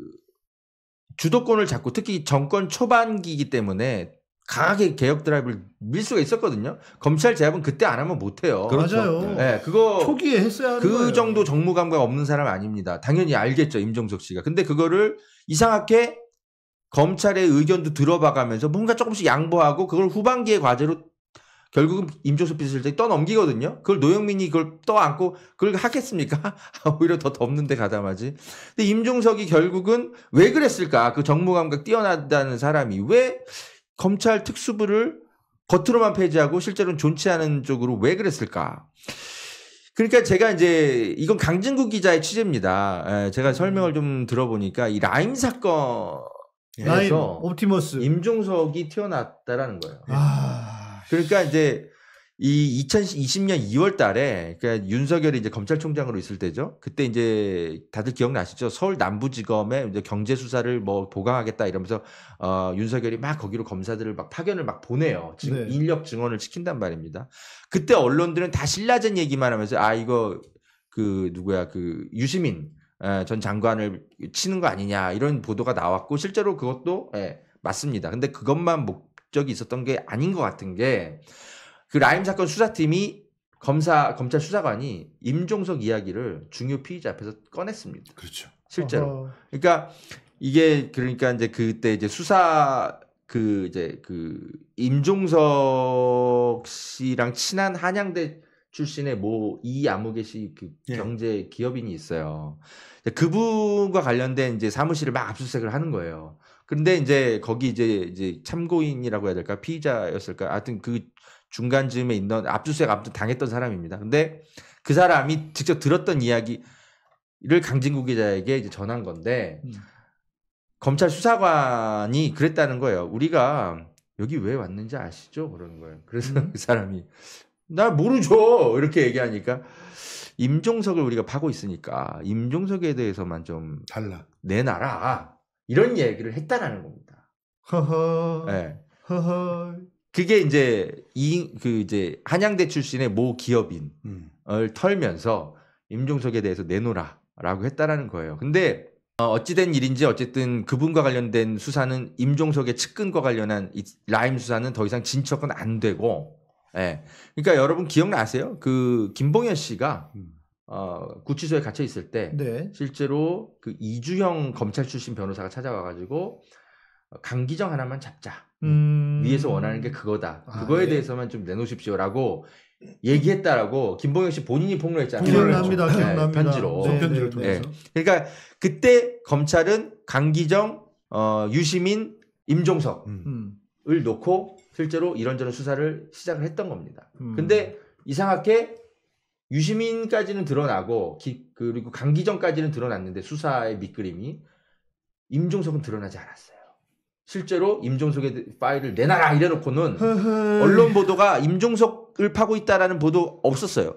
S1: 주도권을 잡고 특히 정권 초반기이기 때문에 강하게 개혁 드라이브를 밀 수가 있었거든요. 검찰 제압은 그때 안 하면 못 해요. 그렇죠. 맞아요. 네. 네, 그거 초기에 했어야 그 거예요. 정도 정무감각 없는 사람 아닙니다. 당연히 알겠죠 임종석 씨가. 근데 그거를 이상하게 검찰의 의견도 들어봐가면서 뭔가 조금씩 양보하고 그걸 후반기의 과제로 결국은 임종석 비서실장이 떠넘기거든요. 그걸 노영민이 그걸 떠안고 그걸 하겠습니까? 오히려 더 덮는데 가담하지. 근데 임종석이 결국은 왜 그랬을까? 그 정무감각 뛰어나다는 사람이 왜 검찰 특수부를 겉으로만 폐지하고 실제로는 존치 하는 쪽으로 왜 그랬을까? 그러니까 제가 이제 이건 강진구 기자의 취재입니다. 예, 제가 설명을 음. 좀 들어보니까 이 라임 사건 라인, 예. 옵티머스. 임종석이 튀어났다라는 거예요. 아... 그러니까 이제 이 2020년 2월 달에 그러니까 윤석열이 이제 검찰총장으로 있을 때죠. 그때 이제 다들 기억나시죠? 서울 남부지검에 이제 경제 수사를 뭐 보강하겠다 이러면서 어 윤석열이 막 거기로 검사들을 막 파견을 막 보내요. 지금 네. 인력 증원을 시킨단 말입니다. 그때 언론들은 다 신라젠 얘기만 하면서 아 이거 그 누구야 그 유시민 예, 전 장관을 치는 거 아니냐 이런 보도가 나왔고 실제로 그것도 예, 맞습니다. 근데 그것만 목적이 있었던 게 아닌 것 같은 게 그 라임 사건 수사팀이 검사 검찰 수사관이 임종석 이야기를 중요 피의자 앞에서 꺼냈습니다. 그렇죠. 실제로. 어허. 그러니까 이게 그러니까 이제 그때 이제 수사 그 이제 그 임종석 씨랑 친한 한양대 출신의 모이아무개시그 예. 경제 기업인이 있어요. 그분과 관련된 이제 사무실을 막 압수수색을 하는 거예요. 그런데 이제 거기 이제 이제 참고인이라고 해야 될까 피의자였을까 하여튼 그 중간쯤에 있는 압수수색 압무 당했던 사람입니다. 근데 그 사람이 직접 들었던 이야기를 강진구 기자에게 이제 전한 건데 음. 검찰 수사관이 그랬다는 거예요. 우리가 여기 왜 왔는지 아시죠? 그러는 거예요. 그래서 음. 그 사람이 나 모르죠. 이렇게 얘기하니까 임종석을 우리가 파고 있으니까 임종석에 대해서만 좀 달라 내놔라 이런 얘기를 했다라는 겁니다. 허허. 네. 허허. 그게 이제 이 그 이제 한양대 출신의 모 기업인을 음. 털면서 임종석에 대해서 내놓으라라고 했다라는 거예요. 근데 어, 어찌된 일인지 어쨌든 그분과 관련된 수사는 임종석의 측근과 관련한 이 라임 수사는 더 이상 진척은 안 되고 네. 그러니까 여러분 기억나세요? 그 김봉현 씨가 음. 어, 구치소에 갇혀 있을 때 네. 실제로 그 이주형 검찰 출신 변호사가 찾아와가지고 강기정 하나만 잡자. 음. 위에서 원하는 게 그거다. 아, 그거에 예. 대해서만 좀 내놓으십시오라고 얘기했다라고 김봉현 씨 본인이 폭로했잖아요. 기억납니다. 기억납니다. 네, 편지로. 네, 네 편지를 네. 통해서. 네. 그러니까 그때 검찰은 강기정, 어, 유시민, 임종석을 음. 놓고 실제로 이런저런 수사를 시작을 했던 겁니다. 음. 근데 이상하게 유시민까지는 드러나고 기, 그리고 강기정까지는 드러났는데 수사의 밑그림이 임종석은 드러나지 않았어요. 실제로 임종석의 파일을 내놔라 이래놓고는 언론 보도가 임종석을 파고 있다라는 보도 없었어요.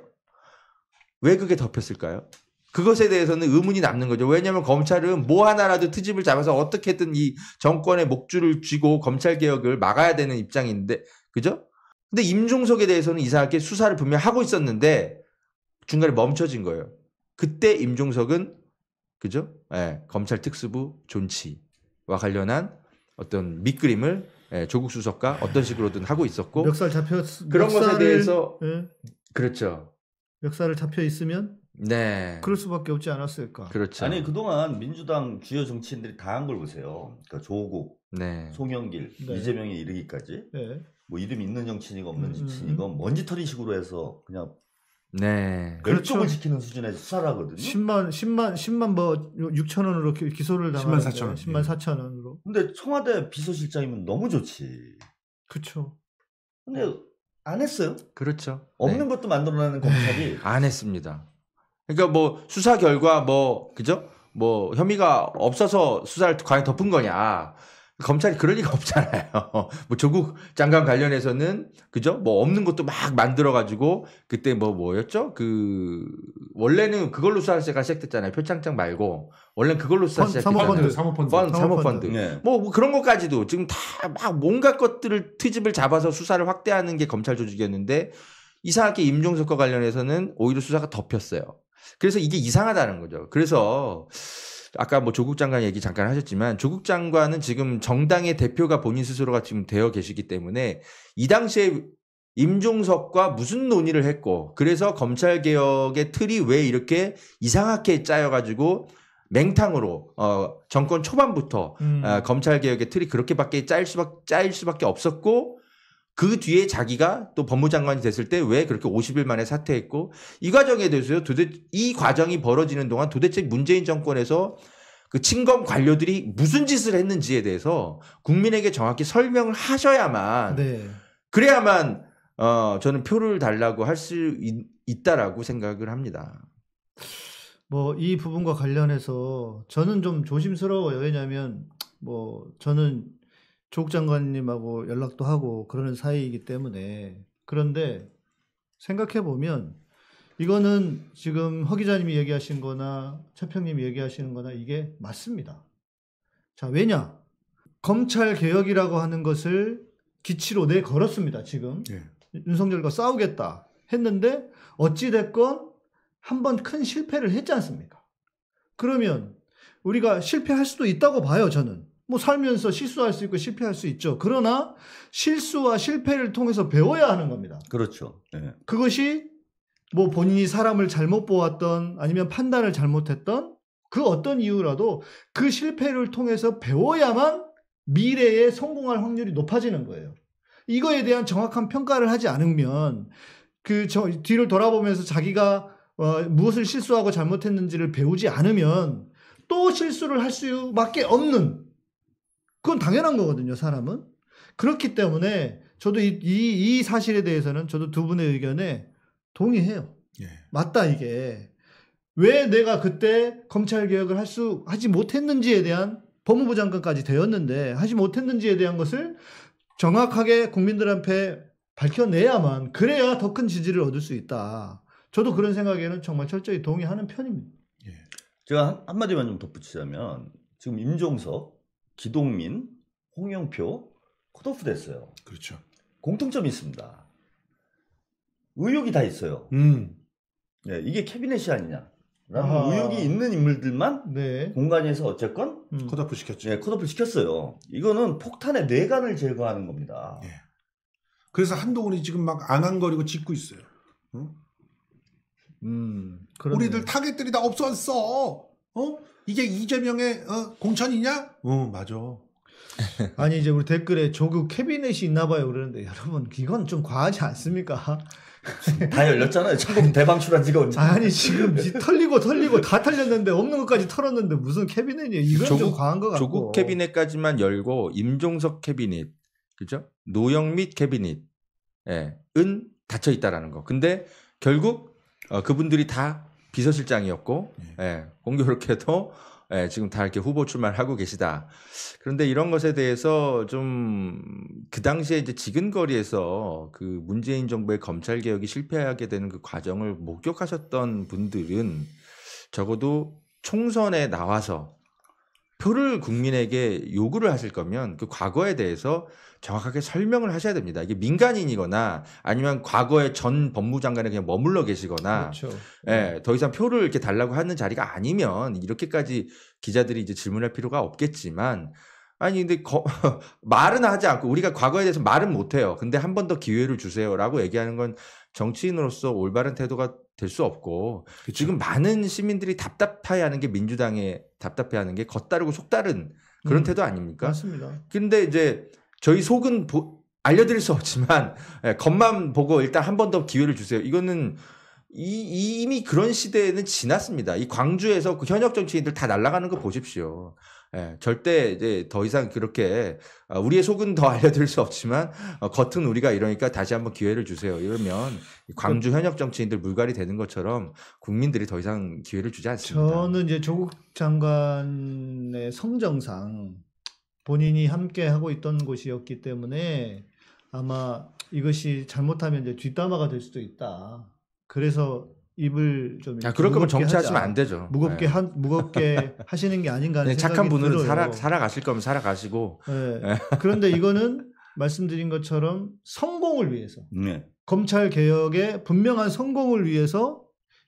S1: 왜 그게 덮였을까요? 그것에 대해서는 의문이 남는 거죠. 왜냐하면 검찰은 뭐 하나라도 트집을 잡아서 어떻게든 이 정권의 목줄을 쥐고 검찰 개혁을 막아야 되는 입장인데, 그죠? 근데 임종석에 대해서는 이상하게 수사를 분명 히 하고 있었는데 중간에 멈춰진 거예요. 그때 임종석은 그죠? 예, 검찰 특수부 존치와 관련한 어떤 밑그림을 예, 조국 수석과 어떤 식으로든 하고 있었고 멱살 잡혀
S2: 그런 것에 대해서
S4: 예.
S1: 그렇죠.
S2: 역사를 잡혀 있으면 네. 그럴
S4: 수밖에 없지 않았을까. 그렇죠. 아니 그동안 민주당 주요 정치인들이 다 한 걸 보세요. 그러니까 조국, 네. 송영길, 네. 이재명에 이르기까지 네. 뭐 이름 있는 정치인이건 없는 음. 정치인이건 먼지털이식으로 해서 그냥 네. 그렇죠. 을 지키는 수준에서 수사를 하거든요.
S2: 10만, 10만, 10만 뭐 6천 원으로 기소를 당하는 10만 4천 원. 10만 4천 예. 원으로.
S4: 근데 청와대 비서실장이면 너무 좋지. 그렇죠. 근데 안 했어요. 그렇죠. 없는 네. 것도 만들어내는 검찰이 안 했습니다.
S1: 그러니까 뭐 수사 결과 뭐 그죠? 뭐 혐의가 없어서 수사를 과연 덮은 거냐? 검찰이 그럴 리가 없잖아요. 뭐 조국 장관 관련해서는 그죠? 뭐 없는 것도 막 만들어 가지고 그때 뭐 뭐였죠? 그 원래는 그걸로 수사가 시작됐잖아요. 표창장 말고 원래는 그걸로 수사 시작했잖아요 사모펀드, 사모펀드, 사모펀드. 네. 네. 뭐, 뭐 그런 것까지도 지금 다 막 뭔가 것들을 트집을 잡아서 수사를 확대하는 게 검찰 조직이었는데 이상하게 임종석과 관련해서는 오히려 수사가 덮였어요. 그래서 이게 이상하다는 거죠. 그래서 아까 뭐 조국 장관 얘기 잠깐 하셨지만 조국 장관은 지금 정당의 대표가 본인 스스로가 지금 되어 계시기 때문에 이 당시에 임종석과 무슨 논의를 했고 그래서 검찰 개혁의 틀이 왜 이렇게 이상하게 짜여가지고 맹탕으로 어 정권 초반부터 음. 어, 검찰 개혁의 틀이 그렇게밖에 짤 수밖 짜 수밖에 없었고 그 뒤에 자기가 또 법무장관이 됐을 때 왜 그렇게 50일 만에 사퇴했고 이 과정에 대해서 요 도대체 이 과정이 벌어지는 동안 도대체 문재인 정권에서 그 친검 관료들이 무슨 짓을 했는지에 대해서 국민에게 정확히 설명을 하셔야만 네. 그래야만 어 저는 표를 달라고 할 수 있다라고 생각을 합니다.
S2: 뭐 이 부분과 관련해서 저는 좀 조심스러워요. 왜냐하면 뭐 저는 조국 장관님하고 연락도 하고 그러는 사이이기 때문에 그런데 생각해 보면 이거는 지금 허 기자님이 얘기하신 거나 차평님이 얘기하시는 거나 이게 맞습니다. 자, 왜냐? 검찰 개혁이라고 하는 것을 기치로 내 걸었습니다, 지금. 예. 윤석열과 싸우겠다 했는데 어찌됐건 한번 큰 실패를 했지 않습니까? 그러면 우리가 실패할 수도 있다고 봐요, 저는. 뭐 살면서 실수할 수 있고 실패할 수 있죠. 그러나 실수와 실패를 통해서 배워야 하는 겁니다.
S4: 그렇죠. 네.
S2: 그것이 뭐 본인이 사람을 잘못 보았던 아니면 판단을 잘못했던 그 어떤 이유라도 그 실패를 통해서 배워야만 미래에 성공할 확률이 높아지는 거예요. 이거에 대한 정확한 평가를 하지 않으면 그 저, 뒤를 돌아보면서 자기가 어, 무엇을 실수하고 잘못했는지를 배우지 않으면 또 실수를 할 수밖에 없는 그건 당연한 거거든요, 사람은. 그렇기 때문에 저도 이, 이, 이 사실에 대해서는 저도 두 분의 의견에 동의해요. 예. 맞다, 이게. 왜 내가 그때 검찰 개혁을 할 수, 하지 못했는지에 대한 법무부 장관까지 되었는데 하지 못했는지에 대한 것을 정확하게 국민들한테 밝혀내야만 그래야 더 큰 지지를 얻을 수 있다. 저도 그런 생각에는 정말 철저히 동의하는 편입니다. 예.
S4: 제가 한, 마디만좀 덧붙이자면 지금 임종석 기동민, 홍영표 컷오프 됐어요. 그렇죠. 공통점이 있습니다. 의욕이 다 있어요. 음. 네, 이게 캐비넷이 아니냐. 라는 아. 의욕이 있는 인물들만 네. 공간에서 어쨌건 음. 컷오프 시켰죠. 네, 컷오프 시켰어요. 이거는 폭탄의 뇌관을 제거하는 겁니다. 네. 그래서 한동훈이 지금 막 안한거리고짓고 있어요. 응? 음, 우리들
S2: 타겟들이 다 없어졌어. 어? 이게 이재명의 어, 공천이냐? 어, 맞아. 아니 이제 우리 댓글에 조국 캐비넷이 있나봐요 그러는데 여러분 이건 좀 과하지 않습니까?
S4: 다 열렸잖아요. 천국 대방출한 지가 언제? 아니 지금
S2: 털리고 털리고 다 털렸는데 없는 것까지 털었는데 무슨 캐비넷이에요? 이건 조국, 좀 과한 것 같고. 조국
S1: 캐비넷까지만 열고 임종석 캐비넷, 그죠? 노영 및 캐비넷, 예, 은 닫혀 있다라는 거. 근데 결국 어, 그분들이 다 비서실장이었고 예. 예, 공교롭게도 예, 지금 다 이렇게 후보 출마를 하고 계시다. 그런데 이런 것에 대해서 좀 그 당시에 이제 지근거리에서 그 문재인 정부의 검찰 개혁이 실패하게 되는 그 과정을 목격하셨던 분들은 적어도 총선에 나와서 표를 국민에게 요구를 하실 거면 그 과거에 대해서 정확하게 설명을 하셔야 됩니다. 이게 민간인이거나 아니면 과거에 전 법무장관에 그냥 머물러 계시거나 그렇죠. 예, 네. 더 이상 표를 이렇게 달라고 하는 자리가 아니면 이렇게까지 기자들이 이제 질문할 필요가 없겠지만 아니 근데 거, 말은 하지 않고 우리가 과거에 대해서 말은 못 해요. 근데 한 번 더 기회를 주세요라고 얘기하는 건 정치인으로서 올바른 태도가 될수 없고 그쵸. 지금 많은 시민들이 답답해하는 게 민주당의 답답해하는 게 겉다르고 속다른 그런 음, 태도 아닙니까? 맞습니다. 근데 이제 저희 속은 보, 알려드릴 수 없지만 예, 겉만 보고 일단 한 번 더 기회를 주세요. 이거는 이, 이미 그런 시대는 지났습니다. 이 광주에서 그 현역 정치인들 다 날아가는 거 보십시오. 예, 절대 이제 더 이상 그렇게 아, 우리의 속은 더 알려드릴 수 없지만 어, 겉은 우리가 이러니까 다시 한번 기회를 주세요. 이러면 광주 현역 정치인들 물갈이 되는 것처럼 국민들이 더 이상 기회를 주지 않습니다.
S2: 저는 이제 조국 장관의 성정상 본인이 함께 하고 있던 곳이었기 때문에 아마 이것이 잘못하면 이제 뒷담화가 될 수도 있다. 그래서 입을 좀 야, 아, 그럴 거면 정치하시면 안 되죠. 무겁게 네. 한 무겁게 하시는 게 아닌가 하는 네, 착한 분은 들어요. 살아
S1: 살아가실 거면 살아가시고.
S2: 네. 네. 그런데 이거는 말씀드린 것처럼 성공을 위해서 네. 검찰 개혁의 분명한 성공을 위해서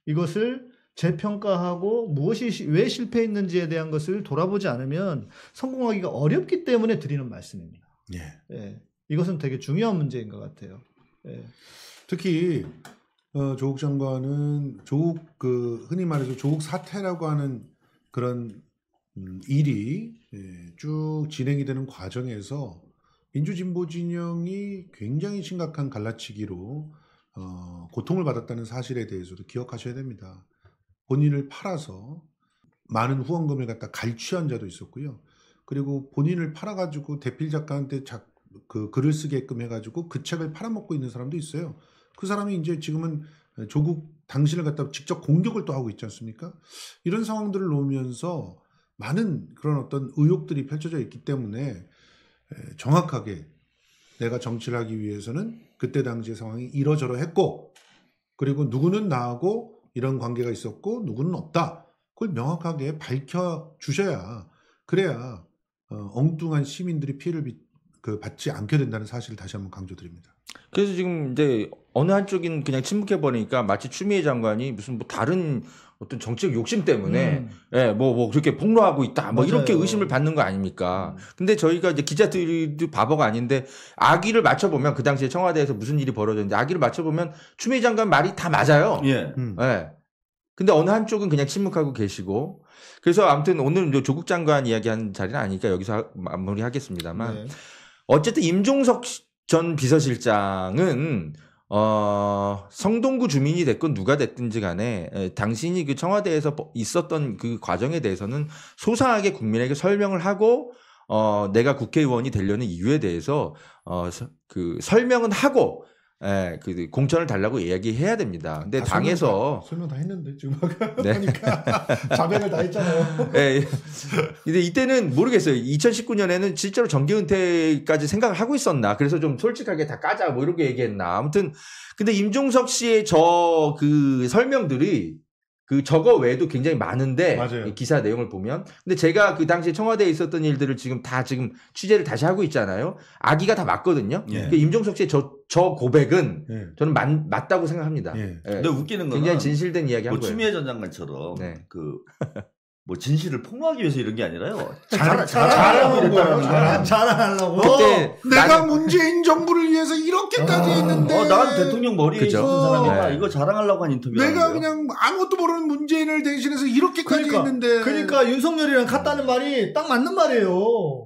S2: 이것을 재평가하고 무엇이 왜 실패했는지에 대한 것을 돌아보지 않으면 성공하기가 어렵기 때문에 드리는 말씀입니다. 예. 예. 이것은 되게 중요한 문제인 것 같아요.
S3: 예. 특히 어, 조국 장관은 조국 그 흔히 말해서 조국 사태라고 하는 그런 음, 일이 예, 쭉 진행이 되는 과정에서 민주진보 진영이 굉장히 심각한 갈라치기로 어, 고통을 받았다는 사실에 대해서도 기억하셔야 됩니다. 본인을 팔아서 많은 후원금을 갖다 갈취한 자도 있었고요. 그리고 본인을 팔아가지고 대필 작가한테 작, 그 글을 쓰게끔 해가지고 그 책을 팔아먹고 있는 사람도 있어요. 그 사람이 이제 지금은 조국 당신을 갖다 직접 공격을 또 하고 있지 않습니까? 이런 상황들을 놓으면서 많은 그런 어떤 의혹들이 펼쳐져 있기 때문에 정확하게 내가 정치를 하기 위해서는 그때 당시의 상황이 이러저러 했고 그리고 누구는 나하고 이런 관계가 있었고 누구는 없다. 그걸 명확하게 밝혀 주셔야 그래야 어, 엉뚱한 시민들이 피해를 그 받지 않게 된다는 사실을 다시 한번 강조드립니다.
S1: 그래서 지금 이제 어느 한쪽인 그냥 침묵해 버리니까 마치 추미애 장관이 무슨 뭐 다른 어떤 정치적 욕심 때문에 예뭐뭐 음. 네, 뭐 그렇게 폭로하고 있다 뭐 맞아요. 이렇게 의심을 받는 거 아닙니까? 음. 근데 저희가 이제 기자들도 바보가 아닌데 아기를 맞춰 보면 그 당시에 청와대에서 무슨 일이 벌어졌는지 아기를 맞춰 보면 추미애 장관 말이 다 맞아요. 예. 음. 네. 근데 어느 한쪽은 그냥 침묵하고 계시고 그래서 아무튼 오늘 이 조국 장관 이야기한 자리는 아니니까 여기서 마무리하겠습니다만 네. 어쨌든 임종석 전 비서실장은 어, 성동구 주민이 됐건 누가 됐든지 간에 에, 당신이 그 청와대에서 뭐 있었던 그 과정에 대해서는 소상하게 국민에게 설명을 하고 어, 내가 국회의원이 되려는 이유에 대해서 어, 그 설명은 하고 예, 그 공천을 달라고 이야기해야 됩니다. 근데 아, 당에서
S3: 설명 다, 설명 다 했는데 지금
S1: 네. 보니까
S4: 자백을 다 했잖아요.
S1: 예. 예. 근데 이때는 모르겠어요. 2019년에는 실제로 정기 은퇴까지 생각을 하고 있었나. 그래서 좀 솔직하게 다 까자 뭐 이렇게 얘기했나. 아무튼 근데 임종석 씨의 저 그 설명들이 그 저거 외에도 굉장히 많은데 맞아요. 기사 내용을 보면 근데 제가 그 당시에 청와대에 있었던 일들을 지금 다 지금 취재를 다시 하고 있잖아요. 아기가 다 맞거든요. 예. 그러니까 임종석 씨의 저, 저 고백은 예. 저는 맞, 맞다고 생각합니다. 예. 예. 근데 웃기는 건 굉장히 진실된 이야기 한뭐 거예요.
S4: 추미애 전 장관처럼 네. 그 뭐 진실을 폭로하기 위해서 이런 게 아니라요. 자랑하는 거 자랑하려고. 어,
S3: 내가 난, 문재인 정부를 위해서 이렇게까지 어, 했는데. 어, 난 대통령 머리에 그죠. 있는 사람이다. 네. 아,
S4: 이거 자랑하려고 한 인터뷰. 내가
S2: 그냥 아무것도 모르는 문재인을 대신해서 이렇게까지 그러니까, 했는데. 그러니까 윤석열이랑 같다는 말이 딱 맞는 말이에요.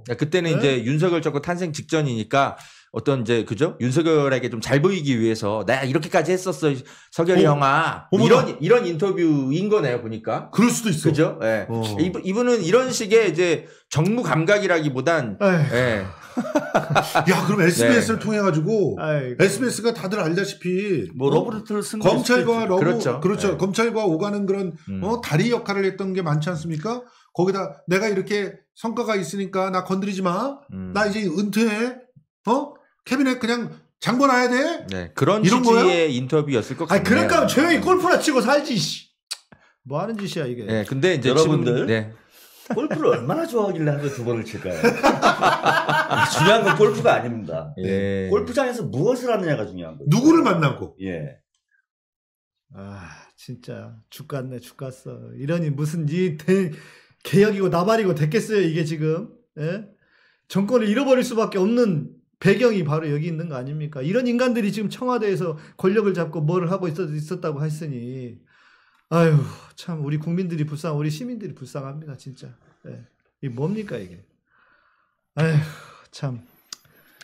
S1: 네, 그때는 네? 이제 윤석열 정부 탄생 직전이니까 어떤 이제 그죠 윤석열에게 좀 잘 보이기 위해서 나 이렇게까지 했었어 서결이 어, 형아 어머나. 이런 이런 인터뷰인 거네요 보니까 그럴 수도 있어 그죠 예 어. 이분은 이런 식의 이제 정무 감각이라기보단 예. 야 그럼 SBS를
S3: 네. 통해 가지고 SBS가 다들 알다시피 뭐 러브레터를 어? 쓴 검찰과 러브 그렇죠, 그렇죠. 네. 검찰과 오가는 그런 음. 어, 다리 역할을 했던 게 많지 않습니까? 거기다 내가 이렇게 성과가 있으니까 나 건드리지 마. 음. 나 이제 은퇴해. 어? 캐비넷 그냥 잠궈놔야 돼?
S1: 네. 그런 이런 취지의 거예요? 인터뷰였을 것 같아요. 아, 그러니까
S4: 조용히 네. 골프나 치고 살지. 씨. 뭐 하는 짓이야 이게. 네, 근데 이제 여러분들 네. 골프를 얼마나 좋아하길래 하루에 두 번을 칠까요? 중요한 건 골프가 아닙니다. 예. 네. 골프장에서 무엇을 하느냐가 중요한 거예요. 누구를 만나고. 예. 아, 진짜 죽갔네, 죽갔어.
S2: 이러니 무슨 이 대, 개혁이고 나발이고 됐겠어요 이게 지금. 예? 정권을 잃어버릴 수밖에 없는 배경이 바로 여기 있는 거 아닙니까? 이런 인간들이 지금 청와대에서 권력을 잡고 뭘 하고 있었, 다고 했으니, 아유, 참, 우리 국민들이 불쌍, 우리 시민들이 불쌍합니다, 진짜. 예. 이게 뭡니까, 이게? 아유, 참.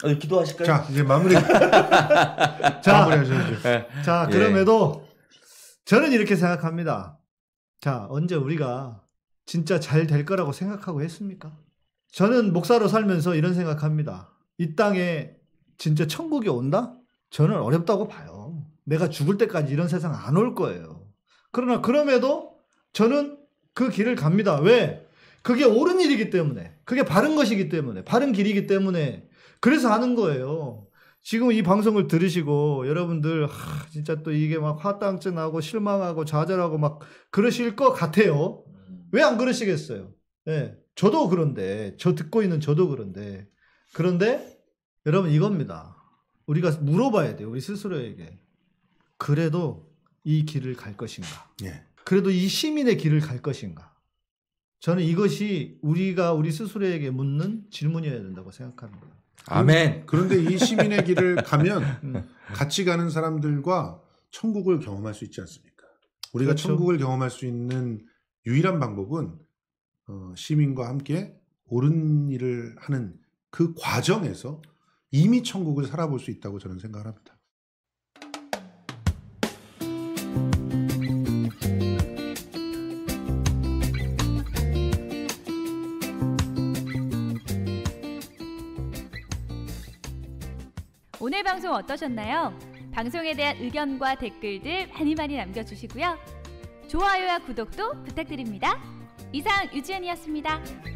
S2: 어, 기도하실까요? 자, 이제 마무리. 자, 마무리하셔 예. 자, 예. 그럼에도 저는 이렇게 생각합니다. 자, 언제 우리가 진짜 잘 될 거라고 생각하고 했습니까? 저는 목사로 살면서 이런 생각합니다. 이 땅에 진짜 천국이 온다? 저는 어렵다고 봐요. 내가 죽을 때까지 이런 세상 안 올 거예요. 그러나 그럼에도 저는 그 길을 갑니다. 왜? 그게 옳은 일이기 때문에. 그게 바른 것이기 때문에. 바른 길이기 때문에. 그래서 하는 거예요. 지금 이 방송을 들으시고 여러분들 하, 진짜 또 이게 막 화땅증 나고 실망하고 좌절하고 막 그러실 것 같아요. 왜 안 그러시겠어요? 예. 네. 저도 그런데 저 듣고 있는 저도 그런데 그런데 여러분 이겁니다. 우리가 물어봐야 돼요. 우리 스스로에게. 그래도 이 길을 갈 것인가? 예. 그래도 이 시민의 길을 갈 것인가? 저는 이것이 우리가 우리 스스로에게 묻는 질문이어야 된다고 생각합니다.
S1: 아멘. 그런데 이 시민의 길을 가면 음.
S2: 같이
S3: 가는 사람들과 천국을 경험할 수 있지 않습니까?
S2: 우리가 그렇죠. 천국을
S3: 경험할 수 있는 유일한 방법은 어, 시민과 함께 옳은 일을 하는 그 과정에서 이미 천국을 살아볼 수 있다고 저는 생각을 합니다.
S2: 오늘 방송 어떠셨나요? 방송에 대한 의견과 댓글들 많이 많이 남겨주시고요. 좋아요와 구독도 부탁드립니다. 이상 유지연이었습니다.